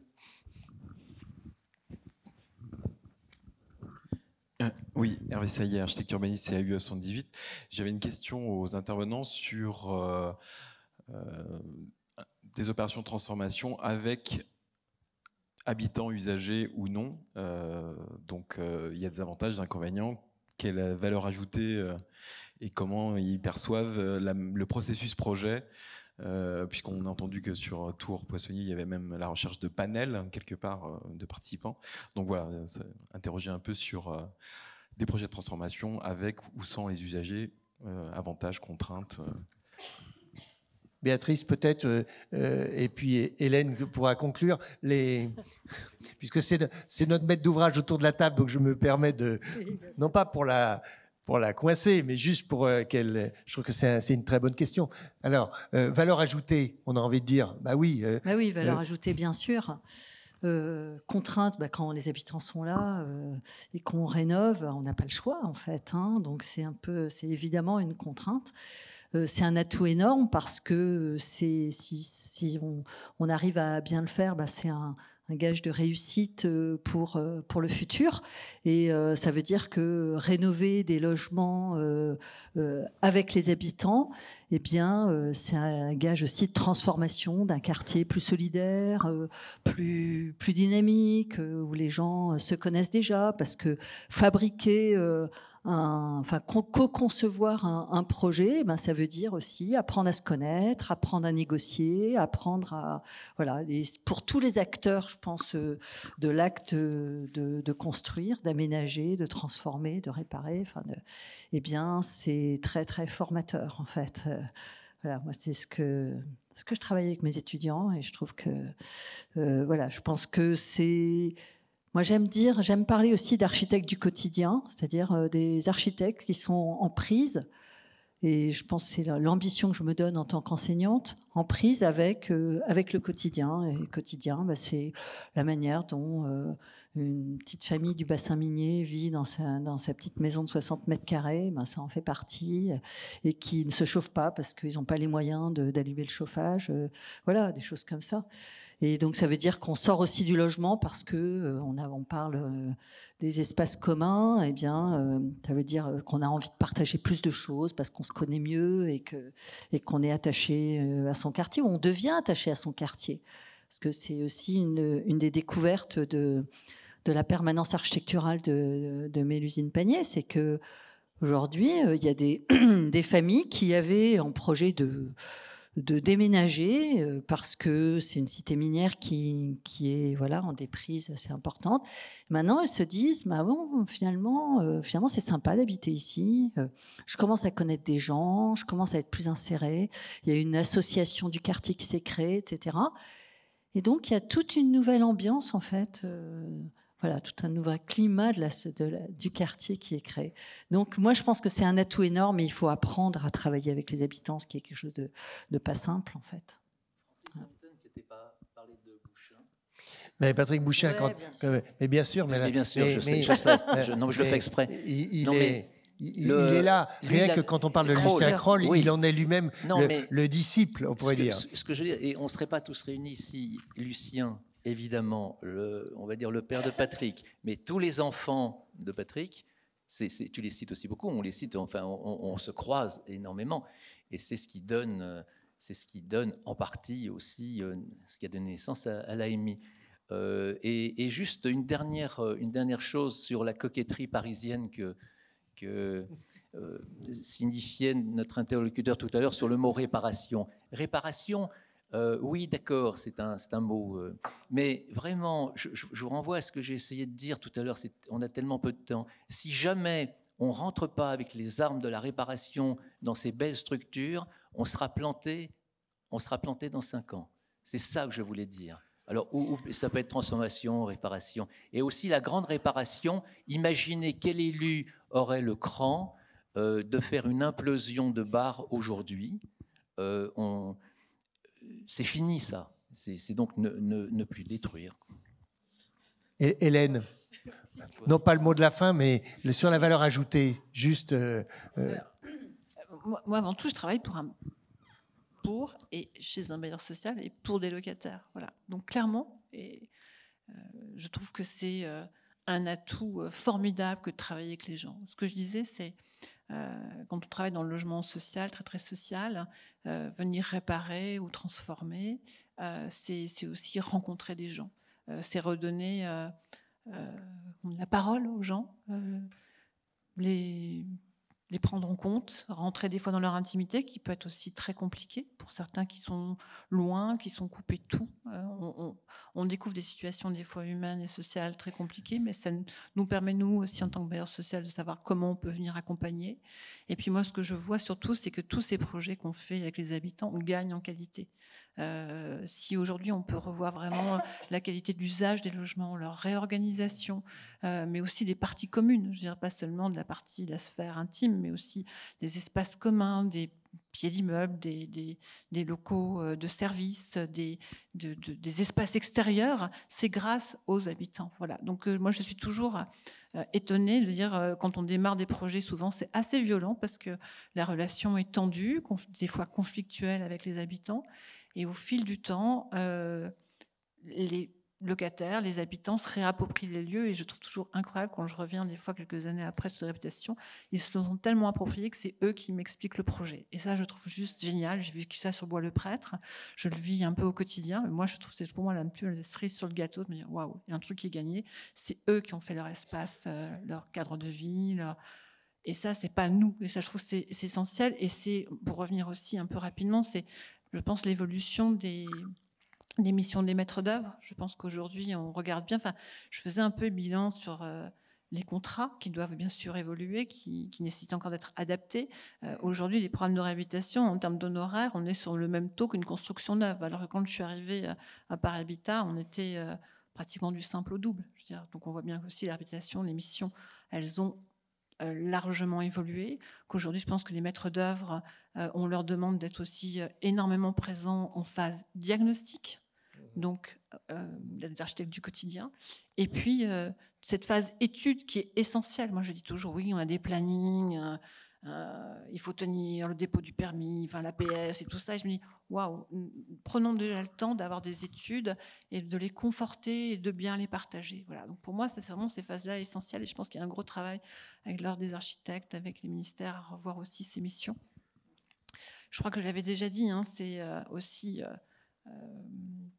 Euh, oui, Hervé Saillet, architecte urbaniste CAU 78. E J'avais une question aux intervenants sur euh, euh, des opérations de transformation avec habitants usagers ou non. Euh, donc euh, il y a des avantages, des inconvénients. Quelle valeur ajoutée euh, et comment ils perçoivent le processus projet puisqu'on a entendu que sur Tour Poissonnier, il y avait même la recherche de panels, quelque part, de participants. Donc voilà, interroger un peu sur des projets de transformation avec ou sans les usagers, avantages, contraintes.
Béatrice peut-être, euh, euh, et puis Hélène pourra conclure, les... puisque c'est notre maître d'ouvrage autour de la table, donc je me permets de, non pas pour la, pour la coincer, mais juste pour euh, qu'elle. Je trouve que c'est une très bonne question. Alors, valeur ajoutée, on a envie de dire, bah oui. bah oui, valeur ajoutée,
bien sûr. contrainte, bah, quand les habitants sont là et qu'on rénove, on n'a pas le choix en fait. Hein. donc c'est un peu, c'est évidemment une contrainte. Euh, c'est un atout énorme parce que euh, c'est si, on, arrive à bien le faire, bah, c'est un, gage de réussite euh, pour pour le futur et ça veut dire que rénover des logements avec les habitants eh bien c'est un gage aussi de transformation d'un quartier plus solidaire plus plus dynamique où les gens se connaissent déjà parce que fabriquer enfin, co-concevoir un, projet, eh ben, ça veut dire aussi apprendre à se connaître, apprendre à négocier, apprendre à, voilà, pour tous les acteurs, je pense, euh, de l'acte euh, de, construire, d'aménager, de transformer, de réparer, enfin, eh bien, c'est très, très formateur, en fait. Euh, voilà, moi, c'est ce que, ce que je travaille avec mes étudiants et je trouve que, voilà, je pense que c'est, moi, j'aime dire, j'aime parler aussi d'architectes du quotidien, c'est-à-dire euh, des architectes qui sont en prise, et je pense que c'est l'ambition que je me donne en tant qu'enseignante, en prise avec, euh, avec le quotidien. Et quotidien, bah, c'est la manière dont euh, une petite famille du bassin minier vit dans sa, petite maison de 60 mètres carrés, ben ça en fait partie, euh, et qui ne se chauffe pas parce qu'ils n'ont pas les moyens d'allumer le chauffage, euh, voilà, des choses comme ça. Et donc ça veut dire qu'on sort aussi du logement parce que euh, on, parle des espaces communs, et eh bien ça veut dire qu'on a envie de partager plus de choses parce qu'on se connaît mieux et et qu'on est attaché à son quartier, ou on devient attaché à son quartier. Parce que c'est aussi une des découvertes de, de la permanence architecturale de, de Mélusine Panier, c'est que aujourd'hui, euh, il y a des, des, familles qui avaient en projet de, de déménager euh, parce que c'est une cité minière qui, qui, est voilà en déprise assez importante. Maintenant, elles se disent bah bon, finalement, euh, finalement c'est sympa d'habiter ici. je commence à connaître des gens, je commence à être plus insérée. Il y a une association du quartier qui s'est créée, etc. Et donc il y a toute une nouvelle ambiance en fait voilà, tout un nouveau climat de la, du quartier qui est créé. Donc moi, je pense que c'est un atout énorme et il faut apprendre à travailler avec les habitants, ce qui est quelque chose de, pas simple en fait.
Mais Patrick boucher ouais, quand, bien euh, mais bien sûr, mais, mais bien sûr, je, sais, je, non, je le fais exprès. Il, est, là. Rien que quand on parle de Lucien Kroll, il en est lui-même le, disciple, on pourrait dire.
que je veux dire, et on ne serait pas tous réunis si Lucien évidemment, on va dire le père de Patrick, mais tous les enfants de Patrick, tu les cites aussi beaucoup, on les cite, enfin, on, se croise énormément. Et c'est ce qui donne, c'est ce qui donne en partie aussi euh, ce qui a donné naissance à, l'AMI. Euh, et, juste une dernière, euh, une dernière chose sur la coquetterie parisienne que, signifiait notre interlocuteur tout à l'heure sur le mot réparation. Réparation, euh, oui, d'accord, c'est un, un, mot. Euh, mais vraiment, je, vous renvoie à ce que j'ai essayé de dire tout à l'heure, on a tellement peu de temps. Si jamais on rentre pas avec les armes de la réparation dans ces belles structures, on sera planté, on sera planté dans cinq ans. C'est ça que je voulais dire. Alors, ça peut être transformation, réparation. Et aussi la grande réparation, imaginez quel élu aurait le cran euh, de faire une implosion de barres aujourd'hui. on, c'est fini ça. C'est donc ne, plus détruire.
Et Hélène, non pas le mot de la fin, mais sur la valeur ajoutée, juste. Euh, euh.
Moi, avant tout, je travaille pour un pour et chez un bailleur social et pour des locataires. Voilà. Donc clairement, et euh, je trouve que c'est un atout formidable que de travailler avec les gens. Ce que je disais, c'est euh, quand on travaille dans le logement social, très très social, euh, venir réparer ou transformer, euh, c'est aussi rencontrer des gens. c'est redonner la parole aux gens. les les prendre en compte, rentrer des fois dans leur intimité, qui peut être aussi très compliqué pour certains qui sont loin, qui sont coupés de tout. Euh, on, découvre des situations des fois humaines et sociales très compliquées, mais ça nous permet, nous aussi, en tant que bailleurs social, de savoir comment on peut venir accompagner. Et puis moi, ce que je vois surtout, c'est que tous ces projets qu'on fait avec les habitants, on gagne en qualité. Euh, si aujourd'hui on peut revoir vraiment la qualité d'usage des logements, leur réorganisation, euh, mais aussi des parties communes, je dirais pas seulement de la partie, la sphère intime, mais aussi des espaces communs, des pieds d'immeubles, des, des, locaux euh, de services, des, des espaces extérieurs, c'est grâce aux habitants. Voilà. Donc euh, moi, je suis toujours euh, étonnée de dire, quand on démarre des projets, souvent c'est assez violent parce que la relation est tendue, des fois conflictuelle avec les habitants. Et au fil du temps, les locataires, les habitants se réapproprient les lieux et je trouve toujours incroyable quand je reviens des fois quelques années après cette réputation, ils se sont tellement appropriés que c'est eux qui m'expliquent le projet. Et ça, je trouve juste génial. J'ai vécu ça sur Bois-le-Prêtre. Je le vis un peu au quotidien. moi, je trouve c'est pour moi la, plus cerise sur le gâteau de me dire waouh, il y a un truc qui est gagné. C'est eux qui ont fait leur espace, euh, leur cadre de vie, Et ça, c'est pas nous. Et ça, je trouve c'est essentiel. Et c'est, pour revenir aussi un peu rapidement, c'est, je pense, l'évolution des, les missions des maîtres d'œuvre. Je pense qu'aujourd'hui, on regarde bien. Enfin, je faisais un peu bilan sur euh, les contrats qui doivent bien sûr évoluer, qui, nécessitent encore d'être adaptés. Euh, aujourd'hui, les programmes de réhabilitation, en termes d'honoraires, on est sur le même taux qu'une construction neuve. Alors que quand je suis arrivée euh, à Paris Habitat, on était pratiquement du simple au double. Je dire. Donc on voit bien que aussi l'habitation, les missions, elles ont largement évolué, qu'aujourd'hui je pense que les maîtres d'œuvre, on leur demande d'être aussi énormément présents en phase diagnostique, donc euh, les architectes du quotidien. Et puis, euh, cette phase étude qui est essentielle. Moi, je dis toujours, oui, on a des plannings, euh, euh, il faut tenir le dépôt du permis, enfin, l'APS et tout ça. Et je me dis, waouh, prenons déjà le temps d'avoir des études et de les conforter et de bien les partager. Voilà. Donc, pour moi, c'est vraiment ces phases-là essentielles. Et je pense qu'il y a un gros travail avec l'ordre des architectes, avec les ministères, à revoir aussi ces missions. Je crois que je l'avais déjà dit, hein, c'est aussi euh,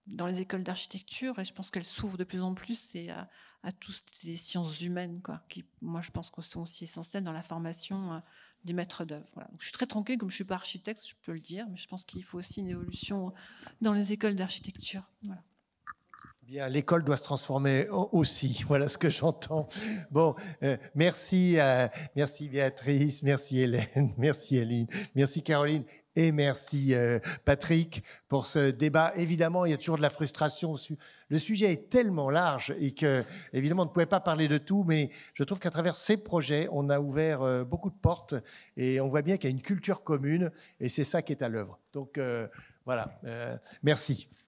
dans les écoles d'architecture, et je pense qu'elles s'ouvrent de plus en plus, à, toutes les sciences humaines, quoi, qui, moi, je pense qu'elles sont aussi essentielles dans la formation euh, des maîtres d'œuvre. Voilà. je suis très tranquille, comme je ne suis pas architecte, je peux le dire, mais je pense qu'il faut aussi une évolution dans les écoles d'architecture.
Bien, l'école doit se transformer aussi. Voilà ce que j'entends. Bon, euh, merci, merci Béatrice, merci Hélène, merci Aline, merci Caroline et merci euh, Patrick pour ce débat. Évidemment, il y a toujours de la frustration. Le sujet est tellement large et que, évidemment, on ne pouvait pas parler de tout, mais je trouve qu'à travers ces projets, on a ouvert euh, beaucoup de portes et on voit bien qu'il y a une culture commune et c'est ça qui est à l'œuvre. Donc euh, voilà, merci.